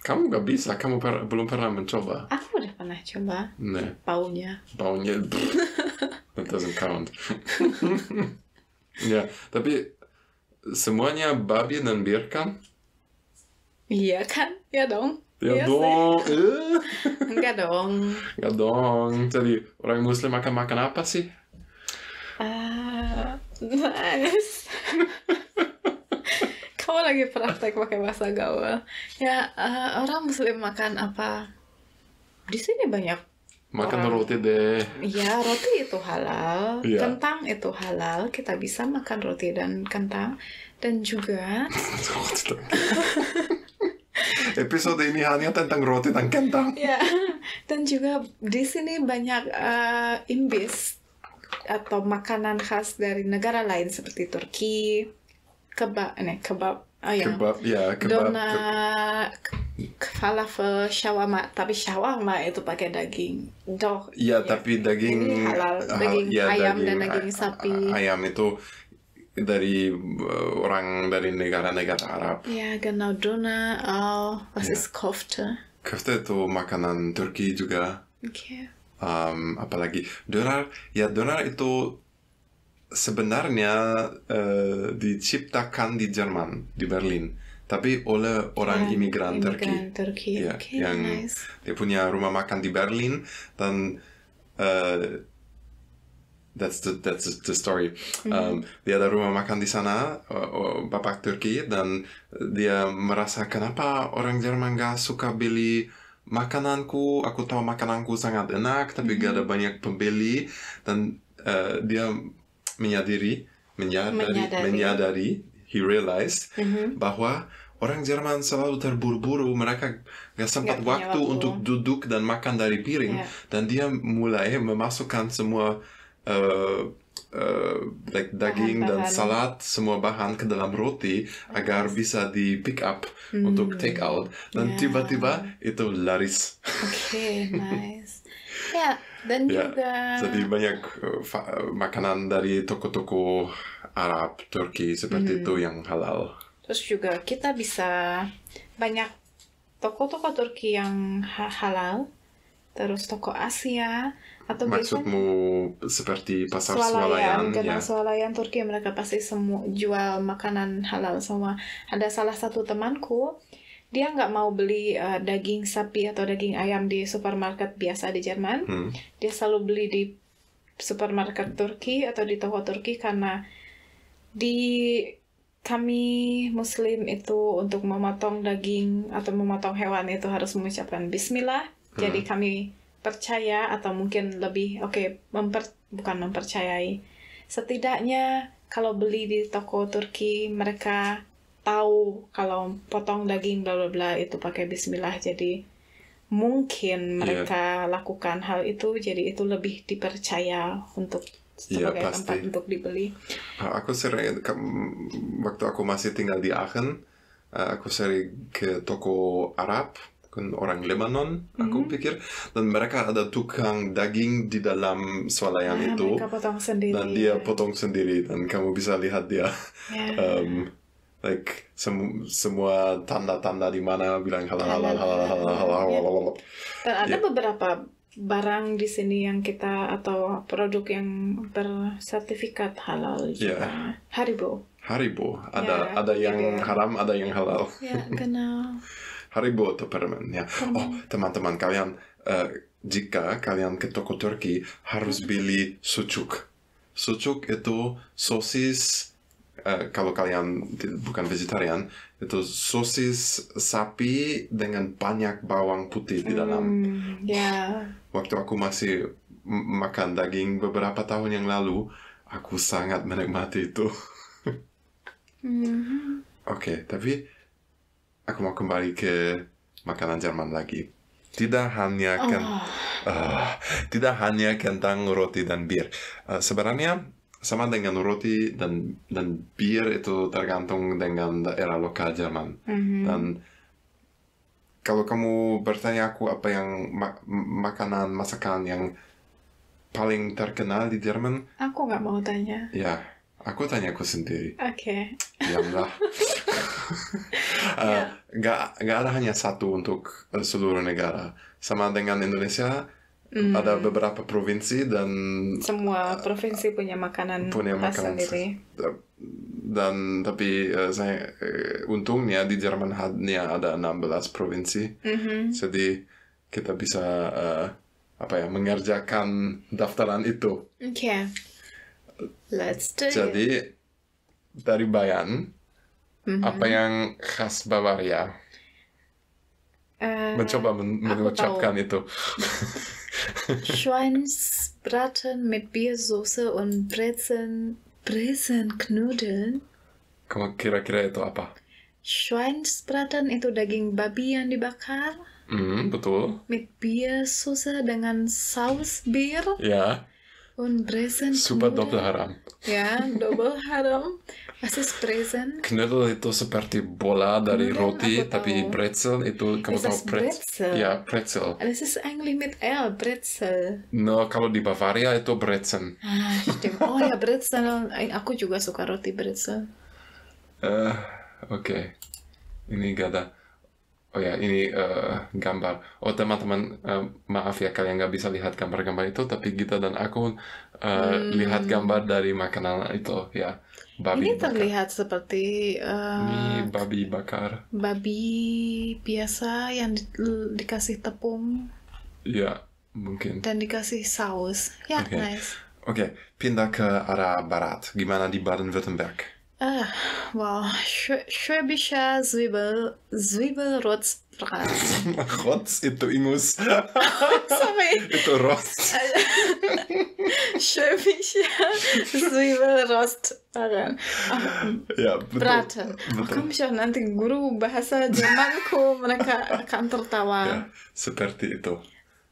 kamu gak bisa, per, belum pernah mencoba aku udah pernah coba Nie. Nah. Baunya. itu That doesn't count. ya, tapi semuanya babi dan bir kan? Iya kan? Ya dong. Ya, ya dong. Eh. Enggak dong. Enggak dong. Jadi orang muslim akan makan apa sih? Ah, uh, nice kamu lagi praktek pakai bahasa gaul. Ya uh, orang muslim makan apa? Di sini banyak Makan orang, roti deh. Ya roti itu halal, ya. kentang itu halal. Kita bisa makan roti dan kentang dan juga Episode ini hanya tentang roti dan kentang. Ya. Dan juga di sini banyak uh, imbis atau makanan khas dari negara lain seperti Turki, kebab, ne eh, kebab ayam. Oh kebab, ya kebab. ke... falafel, shawarma. Tapi shawarma itu pakai daging. Doh. Ya, ya. tapi daging Ini halal, daging ya, ayam daging, dan daging sapi. Ayam itu dari uh, orang dari negara-negara Arab. Ya, genau dona, oh, was ya. ist kofte? Kofte itu makanan Turki juga. Oke. Okay. Um, apalagi donar, ya donar itu sebenarnya uh, eh, diciptakan di Jerman di Berlin tapi oleh orang ah, imigran, imigran Turki, Turki. Ya, okay, yang nice. dia punya rumah makan di Berlin dan uh, that's the that's the story mm. um, dia ada rumah makan di sana uh, bapak Turki dan dia merasa kenapa orang Jerman gak suka beli makananku aku tahu makananku sangat enak tapi mm. gak ada mm-hmm. banyak pembeli dan uh, dia menyadari menyadari menyadari, menyadari he realized mm-hmm. bahwa orang Jerman selalu terburu-buru mereka gak sempat gak waktu, waktu untuk duduk dan makan dari piring yeah. dan dia mulai memasukkan semua uh, uh, like daging bahan, dan salad semua bahan ke dalam roti oh, agar bisa di pick up mm. untuk take out dan tiba ya. tiba-tiba itu laris. Oke, okay, nice. Ya, dan ya, juga. Jadi banyak eh, eh, makanan dari toko-toko Arab, Turki seperti hmm. itu yang halal. Terus juga kita bisa banyak toko-toko Turki yang halal, terus toko Asia atau maksudmu biasanya, seperti pasar swalayan, swalayan karena ya. swalayan Turki mereka pasti semua jual makanan halal semua. Ada salah satu temanku dia nggak mau beli uh, daging sapi atau daging ayam di supermarket biasa di Jerman. Hmm. Dia selalu beli di supermarket Turki atau di toko Turki karena di kami Muslim itu untuk memotong daging atau memotong hewan itu harus mengucapkan Bismillah. Hmm. Jadi kami percaya atau mungkin lebih oke okay, memper bukan mempercayai setidaknya kalau beli di toko Turki mereka tahu kalau potong daging bla bla bla itu pakai bismillah jadi mungkin iya. mereka yeah. lakukan hal itu jadi itu lebih dipercaya untuk iya, sebagai pasti. tempat untuk dibeli. Ah, aku sering waktu aku masih tinggal di Aachen, ah, aku sering ke toko Arab kan orang Lebanon, aku mm-hmm. pikir dan mereka ada tukang daging di dalam swalayan ah, itu. Dan dia potong sendiri dan kamu bisa lihat dia. Yeah. um, like sem semua tanda-tanda di mana bilang halal halal halal halal halal halal. Ya. Dan ada ya. beberapa barang di sini yang kita atau produk yang bersertifikat halal ya. juga. Haribo. Haribo. Ada yeah, ada yang yeah. haram, ada yang halal. Ya, yeah, Haribo atau permen ya. Permen. Oh, teman-teman kalian uh, jika kalian ke toko Turki harus beli sucuk. Sucuk itu sosis Eh, kalau kalian bukan vegetarian itu sosis sapi dengan banyak bawang putih di dalam. Mm, yeah. Waktu aku masih makan daging beberapa tahun yang lalu, aku sangat menikmati itu. mm-hmm. Oke, okay, tapi aku mau kembali ke makanan Jerman lagi. Tidak hanya oh. uh, tidak hanya kentang, roti dan bir. Uh, sebenarnya sama dengan roti dan dan bir itu tergantung dengan daerah lokal Jerman mm-hmm. dan kalau kamu bertanya aku apa yang ma makanan masakan yang paling terkenal di Jerman aku nggak mau tanya ya aku tanya aku sendiri oke okay. diamlah eh, ya. nggak yeah. ada hanya satu untuk eh, seluruh negara sama dengan Indonesia Mm. ada beberapa provinsi dan semua provinsi punya makanan punya makanan sendiri dan tapi uh, saya uh, untungnya di Jerman hanya ada 16 provinsi mm-hmm. jadi kita bisa uh, apa ya mengerjakan daftaran itu okay. let's do jadi dari Bayan mm-hmm. apa yang khas Bavaria uh, mencoba men- mengucapkan tahu. itu Schweinsbraten mit Biersoße und Brezen, Brezenknödeln. Kamu kira-kira itu apa? Schweinsbraten itu daging babi yang dibakar. Hmm, betul. Mit Biersoße dengan saus Bier. Ya. Und Brezen. Super doppel haram. Ya, double haram. Asi sprezen. Knedl je to sa parti bola, dari no, roti, tapi brecel je to, kamu tahu brecel. Ja, brecel. Ale es ist eigentlich mit L, brecel. No, kalau di Bavaria je to Ah, Oh ja, brezel. Aku juga suka roti brecel? Uh, Oke. Ini gada. Oh ya, ini uh, eh, gambar. Oh teman-teman, uh, eh, maaf ya kalian nggak bisa lihat gambar-gambar itu, tapi kita dan aku uh, hmm. lihat gambar dari makanan itu, ya. Babi Ini bakar. terlihat seperti uh, eh, mie babi bakar. Babi biasa yang di, dikasih tepung. Ya, mungkin. Dan dikasih saus. Ya, okay. nice. Oke, okay. pindah ke arah barat. Gimana di Baden-Württemberg? Ah, wow, Schw schwäbischer Zwiebel, Zwiebel, Rotz itu ingus. sorry. itu rost. Schwäbischer Zwiebelrost. ya, betul. Braten. Betul. Aku bisa nanti guru bahasa Jermanku mereka akan tertawa. Ya, seperti itu.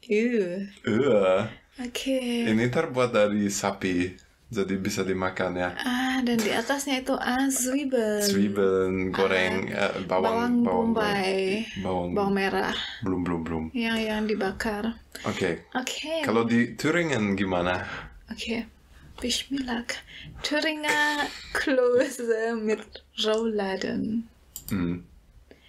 Ew. Iya. Ew. Iya. Oke. Okay. Ini terbuat dari sapi jadi bisa dimakan ya ah dan di atasnya itu ah zwiebeln zwiebeln ah, goreng ah, eh, bawang bawang bombay bawang, bawang merah belum belum belum yang yang dibakar oke okay. oke okay. kalau di Turingen gimana oke okay. Bismillah Thüringer Klose mit Rouladen Hmm.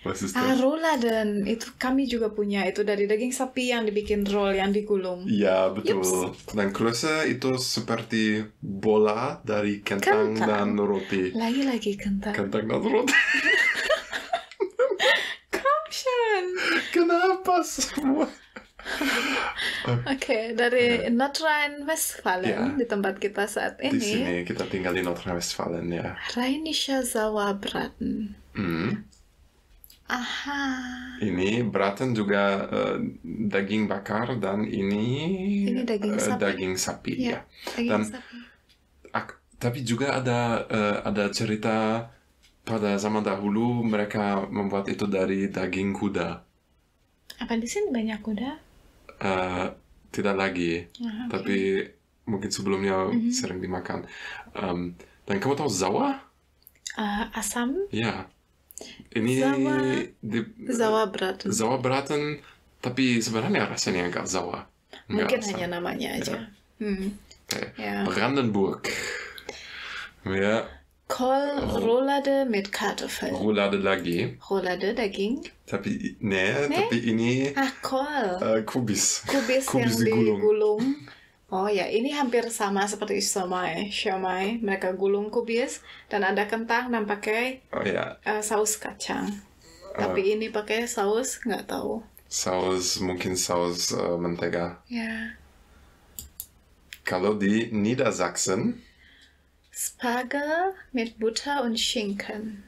Was ah, dan Ah, Itu kami juga punya. Itu dari daging sapi yang dibikin roll, yang digulung. Iya, betul. Yups. Dan kruse itu seperti bola dari kentang, kentang. dan roti. Lagi-lagi kentang. Kentang dan roti. Caption. Kenapa semua? Oke, okay, dari yeah. Nordrhein Westfalen yeah. di tempat kita saat ini. Di sini kita tinggal di Nordrhein Westfalen ya. Rainisha Sauerbraten. Mm. Aha. Ini braten juga uh, daging bakar dan ini, ini daging eh, sapi. Uh, daging sapi ya. ya. Daging dan sapi. Ak, tapi juga ada uh, ada cerita pada zaman dahulu mereka membuat itu dari daging kuda. Apa di sini banyak kuda? Uh, tidak lagi, Aha, tapi mungkin sebelumnya mm -hmm. sering dimakan. Um, dan kamu tahu zawa? Uh, asam? Ya. Yeah Nie, de, Sauerbraten. Sauerbraten, tapi sebenarnya rasanya nggak sauer. Mungkin hanya namanya aja. Hmm. Ya. Hmm. Okay. Ja. Brandenburg. Ja. Rolade mit Kartoffeln. Rolade dagegen. Rolade dagegen. Tapi, nee, nee, tapi ini. Ach, Kol. Äh, Kubis. Kubis, Kubis yang digulung. digulung. Oh ya, ini hampir sama seperti siomay. Siomay mereka gulung kubis dan ada kentang dan pakai oh, ya. uh, saus kacang. Uh, Tapi ini pakai saus nggak tahu. Saus mungkin saus uh, mentega. Ya. Kalau di Niedersachsen Spargel mit Butter und Schinken.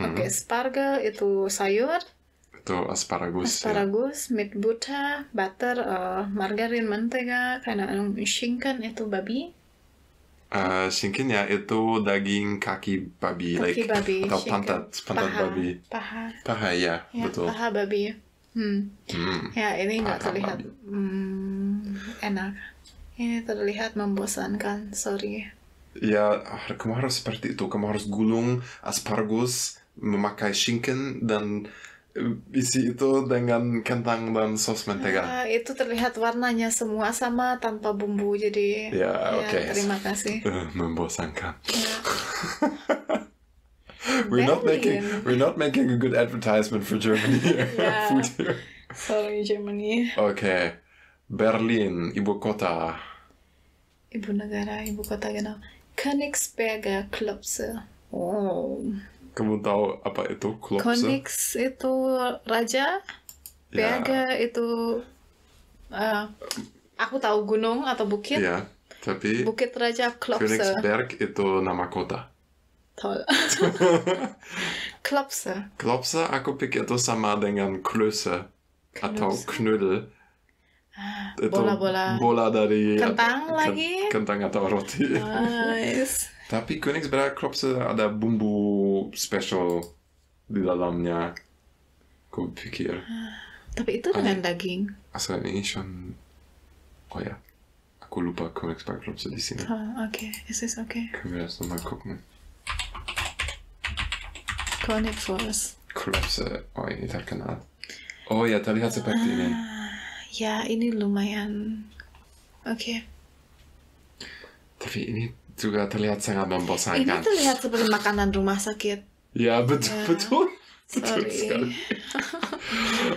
Mm -hmm. Oke, okay, Spargel itu sayur, itu asparagus. Asparagus, ya. meat butter, butter, uh, margarin, mentega, karena um, shinken itu babi. Uh, ya itu daging kaki babi, kaki like babi, atau Shinken. pantat, pantat paha, babi. Paha. Paha ya, ya betul. Paha babi. Hmm. hmm. Ya ini nggak terlihat hmm, enak. Ini terlihat membosankan, sorry. Ya, kamu harus seperti itu. Kamu harus gulung asparagus, memakai shinken dan isi itu dengan kentang dan sos mentega. Uh, itu terlihat warnanya semua sama tanpa bumbu jadi. Ya, ya oke. Okay. Terima kasih. Uh, membosankan. Yeah. we're not making we're not making a good advertisement for Germany yeah. Food here. Sorry Germany. Oke. Okay. Berlin, ibu kota. Ibu negara, ibu kota genau. Königsberger Klopse. Oh. Kamu tahu apa itu Klopse? Konix itu raja, ya. yeah. itu uh, aku tahu gunung atau bukit. Ya, tapi Bukit Raja Klopse. Königsberg itu nama kota. Tol. Klopse. Klopse aku pikir itu sama dengan Klöse atau Knödel. Ah, bola-bola. Bola dari kentang lagi. Kentang atau roti. Nice tapi Königsberg Klopse ada bumbu special di dalamnya. kau pikir. Tapi itu dengan Ay, daging. Asal ini Sean. Oh ya, aku lupa Königsberg Klopse di sini. Ah oke. Okay. Is this okay? Können wir das nochmal Flores. Klopse. Oh, ini terkenal. Oh ya, terlihat seperti ini. Ah, ya, ini lumayan. Oke. Okay. Tapi ini juga terlihat sangat membosankan. Ini terlihat seperti makanan rumah sakit. Ya betul ya. betul. Sorry.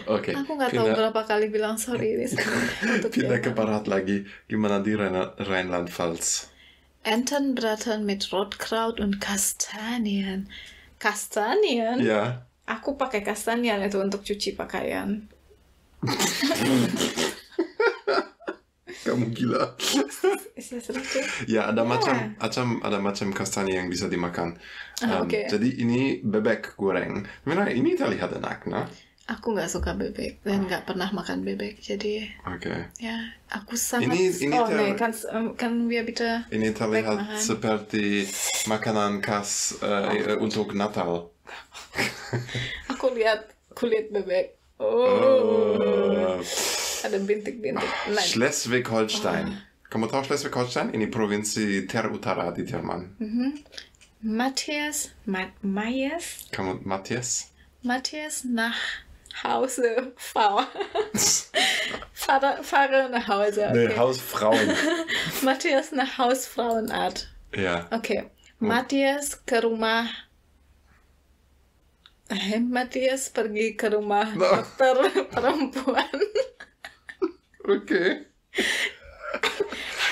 Oke. Okay, Aku nggak tahu berapa kali bilang sorry ini Pindah ke barat lagi. Gimana di Rheinland-Pfalz? Enten, Braten mit Rotkraut und Kastanien. Kastanien? Ya. Aku pakai kastanien itu untuk cuci pakaian kamu gila. ya ada yeah. macam macam ada macam kastanya yang bisa dimakan. Um, okay. Jadi ini bebek goreng. Mira ini terlihat enak, nah? Aku nggak suka bebek dan nggak pernah makan bebek, jadi okay. ya aku sangat. Ini, ini oh ter... kan um, kan dia bisa. Ini terlihat makan. seperti makanan khas uh, oh. Eh, untuk Natal. aku lihat kulit bebek. oh. oh. bintik, bintik. Nein. Schleswig-Holstein. Oh. Kommt aus Schleswig-Holstein in die Provinz Terutara, die German. Mhm. Matthias, Ma Matthias. Kommt Matthias? Matthias nach Hause fahren. Vater, fahre nach Hause. Okay. Nee, Hausfrauen. Matthias nach Hausfrauenart. Ja. Okay. Matthias Karuma. Matthias pergi ke rumah no. dokter perempuan. Okay.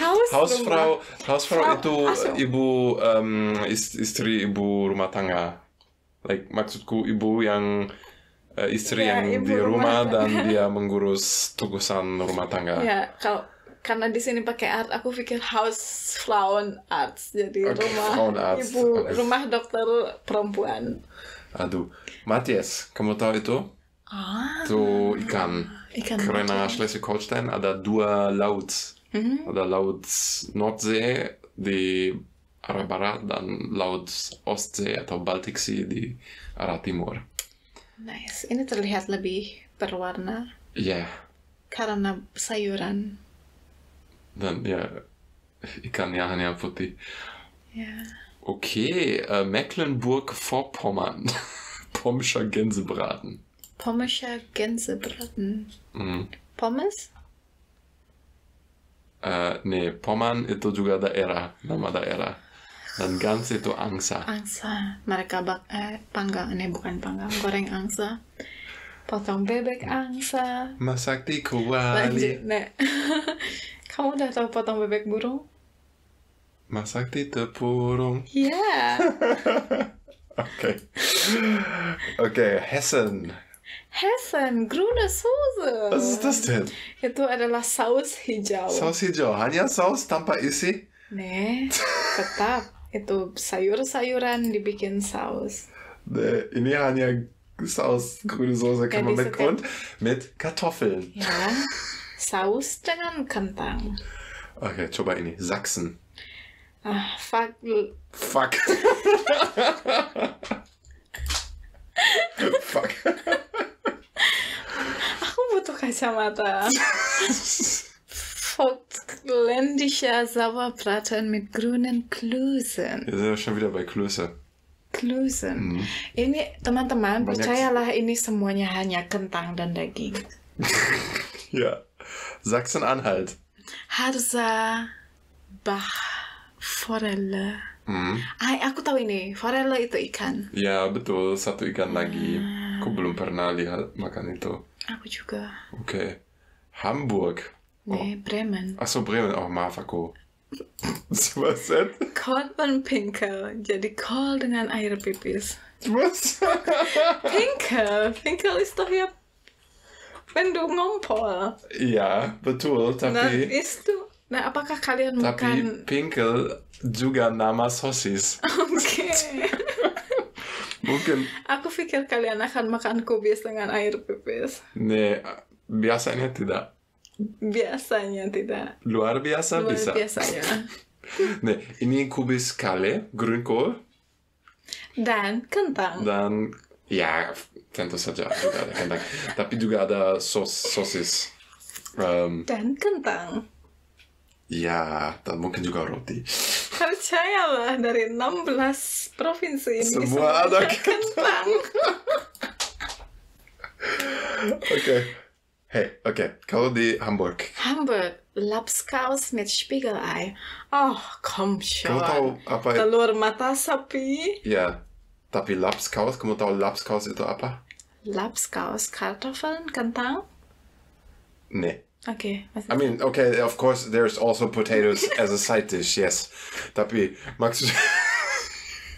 House Hausfrau, Hausfrau itu ah, eh, ibu um, istri ibu rumah tangga. Like maksudku ibu yang uh, istri yeah, yang di rumah, rumah dan dia mengurus tugasan rumah tangga. Ya, kalau karena di sini pakai art, aku pikir house flown arts jadi okay, rumah ibu okay. rumah dokter perempuan. Aduh, Matias, kamu tahu itu? Ah. Tuh ikan. Krainer Schleswig-Holstein an der Dua Lautz, mhm. an der Lautz Nordsee, die Arabara, dann Lautz Ostsee, atau also Baltiksee, di arah timur. Nice. Ini terlihat lebih berwarna. Iya. Yeah. sayuran. Dann ja, ikan ja hanya putih. Ja. Okay, äh, Mecklenburg-Vorpommern. Pomscher Gänsebraten. Pommerscher Gänsebraten. Mm. Pommes? Uh, nee, Poman itu juga daerah, nama daerah. Dan Gans itu angsa. Angsa. Mereka bak eh, panggang, ini bukan panggang, goreng angsa. Potong bebek angsa. Masak di kuali. Lanjut, Kamu udah tahu potong bebek burung? Masak di tepurung. Iya. Yeah. Oke. Oke, Hessen. Hessen, grüne Soße. Was ist das denn? Ja, adalah saus hijau. Saus hijau. Hanya saus tanpa isi? Nee, tetap. itu sayur-sayuran dibikin saus. Nee, ini hanya Saus, grüne Soße kann man mit und mit Kartoffeln. Ja, ya, Saus dengan kentang. Okay, coba ini Sachsen. Ah, fuck. Fuck. Fuck. Ахуботуха Samata. Vogtländischer Sauerbraten mit grünen Klößen. Wir sind ja schon wieder bei Klöße. Klößen. Mhm. Ini teman-teman percayalah ini semuanya hanya kentang dan daging. ja. Sachsen-Anhalt. Harza Bach Forelle. Hmm. aku tahu ini. forello itu ikan. Ya, betul. Satu ikan lagi. Hmm. Aku belum pernah lihat makan itu. Aku juga. Oke. Okay. Hamburg. Nee, oh. Bremen. Achso, Bremen. Oh, maaf aku. Was das? Korn Pinkel. Jadi kol dengan air pipis. Was? Pinkel. Pinkel ist doch ja, wenn du ngompol. Ja, betul, tapi... Nah ist du... Nah, apakah kalian tapi makan... Tapi Pinkel juga nama sosis. Oke. Okay. Mungkin. Aku pikir kalian akan makan kubis dengan air pipis. Nih, biasanya tidak. Biasanya tidak. Luar biasa Luar bisa. Luar biasa ya. Nih, ini kubis kale, grünkål. Dan kentang. Dan ya tentu saja juga ada kentang. Tapi juga ada sos sosis. Um, Dan kentang. Iya, dan mungkin juga roti. Percayalah dari 16 provinsi ini semua ada kentang. Oke. okay. Hey, oke. Okay. Kalau di Hamburg. Hamburg, Lapskaus mit Spiegelei. Oh, komm schon. Kamu tahu apa? Telur mata sapi. Ya, tapi Lapskaus, kamu tahu Lapskaus itu apa? Lapskaus, Kartoffeln, kentang? Nee. Okay. I mean, okay, of course, there's also potatoes as a side dish, yes. Tapi, magst du...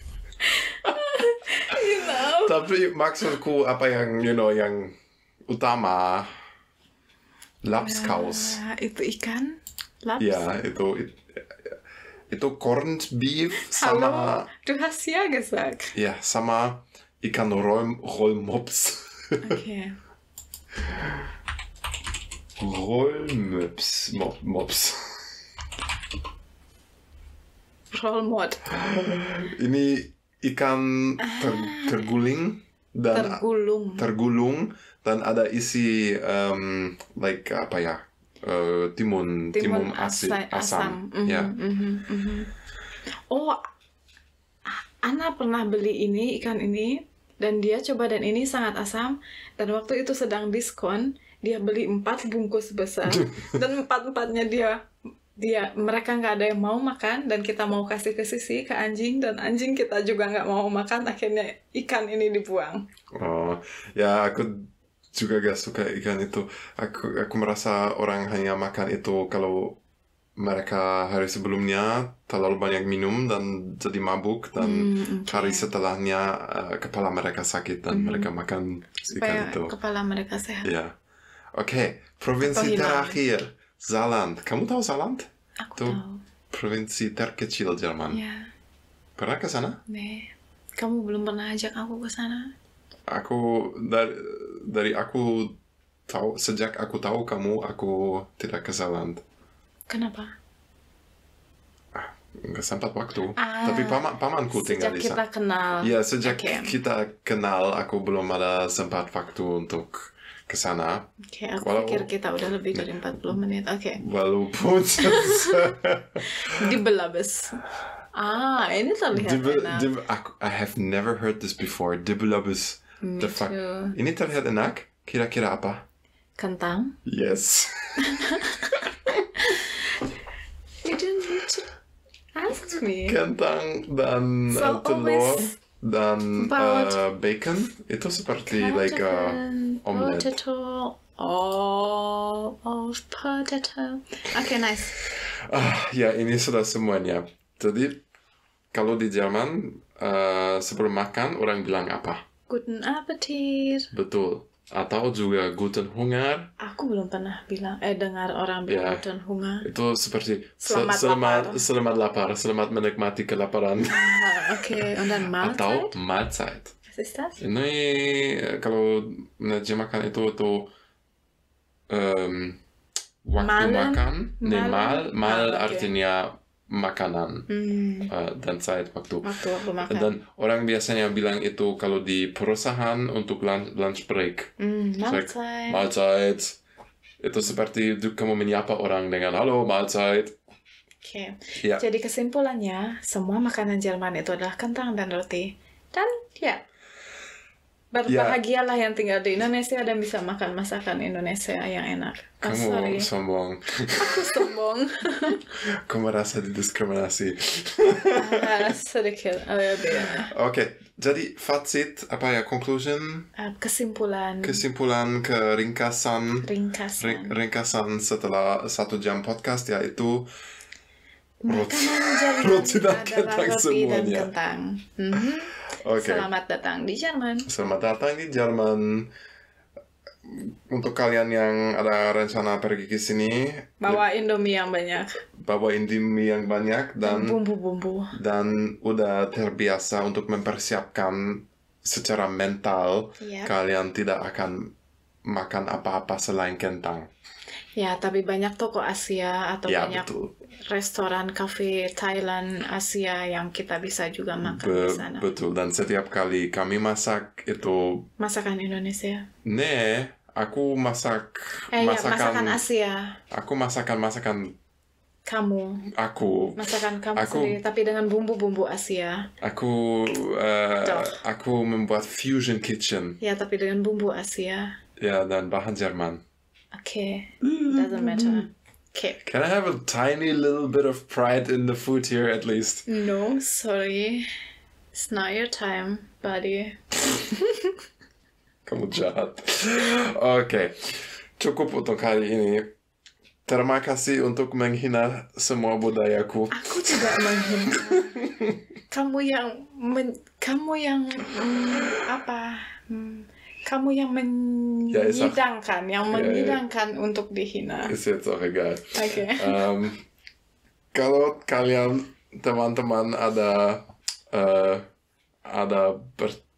genau. Tapi, magst du ku apa yang, you know, yang utama? Lapskaus. Uh, itu ikan? Laps? Ja, itu... It, itu corned beef sama... Hallo, du hast ja gesagt. Ja, sama ikan roll, roll mops. okay. Rollmöps. mops. Mobs. Rollmod. Ini ikan ter, terguling dan tergulung. tergulung dan ada isi um, like apa ya uh, timun timun, timun asid, asam, asam. Mm -hmm, ya yeah. mm -hmm, mm -hmm. oh Ana pernah beli ini ikan ini dan dia coba dan ini sangat asam dan waktu itu sedang diskon dia beli empat bungkus besar dan empat empatnya dia dia mereka nggak ada yang mau makan dan kita mau kasih ke sisi ke anjing dan anjing kita juga nggak mau makan akhirnya ikan ini dibuang oh ya aku juga gak suka ikan itu aku aku merasa orang hanya makan itu kalau mereka hari sebelumnya terlalu banyak minum dan jadi mabuk dan mm, okay. Hmm, hmm. hari setelahnya uh, kepala mereka sakit dan mm. mereka makan Supaya ikan itu kepala mereka sehat ya Oke provinsi terakhir Zaland. Kamu tahu Zaland? Aku provinsi terkecil Jerman. Ya. Pernah ke sana? Ne. Kamu belum pernah ajak aku ke sana? Aku dari dari aku tahu sejak aku tahu kamu aku tidak ke Zaland. Kenapa? Ah, Gak sempat waktu. Ah, Tapi paman pamanku tinggal di sana. Sejak kenal. Ya sejak okay. kita kenal, aku belum ada sempat waktu untuk ke sana. Oke, okay, aku walaupun, pikir kita udah lebih dari 40 menit. Oke. Okay. Walaupun di Belabes. Ah, ini terlihat di, enak. Di, aku, I have never heard this before. Di Belabes. The fuck. Ini terlihat enak. Kira-kira apa? Kentang. Yes. you didn't need to ask me. Kentang dan so, telur. Always dan uh, bacon itu seperti like a uh, omelette. Potato, Oh, of oh, potato. okay, nice. Ah, ya ini sudah semuanya. Jadi kalau di Jerman uh, sebelum makan orang bilang apa? Guten Appetit. Betul atau juga guten hunger Aku belum pernah bilang eh dengar orang bilang yeah. Ya. hunger Itu seperti selamat, selamat, lapar. selamat lapar, selamat menikmati kelaparan. Ah, oke, okay. und Mahlzeit. Atau Mahlzeit. Was ist das? kalau menerjemahkan itu itu um, waktu malam, makan, nih mal, mal, mal ah, okay. artinya makanan hmm. Uh, dan saat waktu, waktu makan. dan orang biasanya bilang itu kalau di perusahaan untuk lunch, lunch break hmm, mahlzeit. itu seperti kamu menyapa orang dengan halo mahlzeit Oke, okay. Ya. Yeah. jadi kesimpulannya semua makanan Jerman itu adalah kentang dan roti dan ya berbahagialah ya. yang tinggal di Indonesia dan bisa makan masakan Indonesia yang enak. Oh, Kamu sorry. sombong. Aku sombong. Aku merasa didiskriminasi. uh, sedikit, oh, ya, Oke, okay, jadi fatsit apa ya conclusion? Ah, kesimpulan. Kesimpulan ke ringkasan. Ringkasan. ringkasan setelah satu jam podcast yaitu mereka mengejar roti dan kentang semuanya. dan kentang. Mm-hmm. Okay. Selamat datang di Jerman. Selamat datang di Jerman. Untuk kalian yang ada rencana pergi ke sini, bawa Indomie yang banyak. Bawa Indomie yang banyak dan bumbu-bumbu. Dan udah terbiasa untuk mempersiapkan secara mental yep. Iya. kalian tidak akan makan apa-apa selain kentang. Ya, tapi banyak toko Asia atau ya, banyak betul. restoran, kafe Thailand, Asia yang kita bisa juga makan Be di sana. Betul, dan setiap kali kami masak itu... Masakan Indonesia? Ne, aku masak... Eh, ya, masakan, ya, masakan Asia. Aku masakan masakan... Kamu. Aku. Masakan kamu aku, sendiri, tapi dengan bumbu-bumbu Asia. Aku... Uh, aku membuat fusion kitchen. Ya, tapi dengan bumbu Asia. Ya, dan bahan Jerman. Oke. Okay. Doesn't matter. Mm-hmm. Okay. Can I have a tiny little bit of pride in the food here at least? No, sorry. It's not your time, buddy. Kamu džahat. ok. Čo kupu to karini? Termakasi untuk menghina semua budayaku. Aku tidak menghina. kamu yang men, kamu yang mm, apa? Mm. kamu yang ya, menyidangkan, ja, yang ya, ya. menyidangkan ja, untuk dihina. Ist jetzt auch egal. Okay. Um, kalau kalian teman-teman ada uh, ada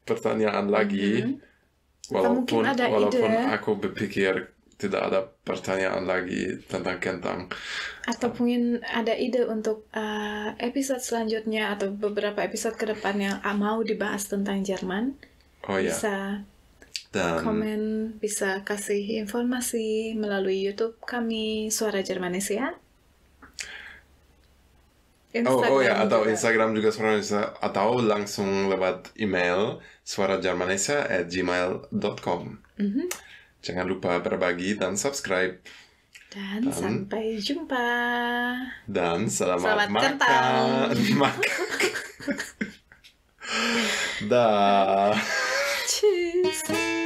pertanyaan lagi, mm -hmm. walaupun ada walaupun ide. aku berpikir tidak ada pertanyaan lagi tentang kentang. Atau mungkin ada ide untuk uh, episode selanjutnya atau beberapa episode ke depan yang mau dibahas tentang Jerman. Oh iya. bisa. Bisa um, komen, bisa kasih informasi melalui YouTube kami Suara Jermanesia. Ya. Instagram oh, oh ya, juga. atau Instagram juga Suara Jermanesia, atau langsung lewat email suarajermanesia@gmail.com. at gmail.com. Mm -hmm. Jangan lupa berbagi dan subscribe. Dan, dan sampai jumpa. Dan selamat, selamat makan. Makan. Dah. Cheers.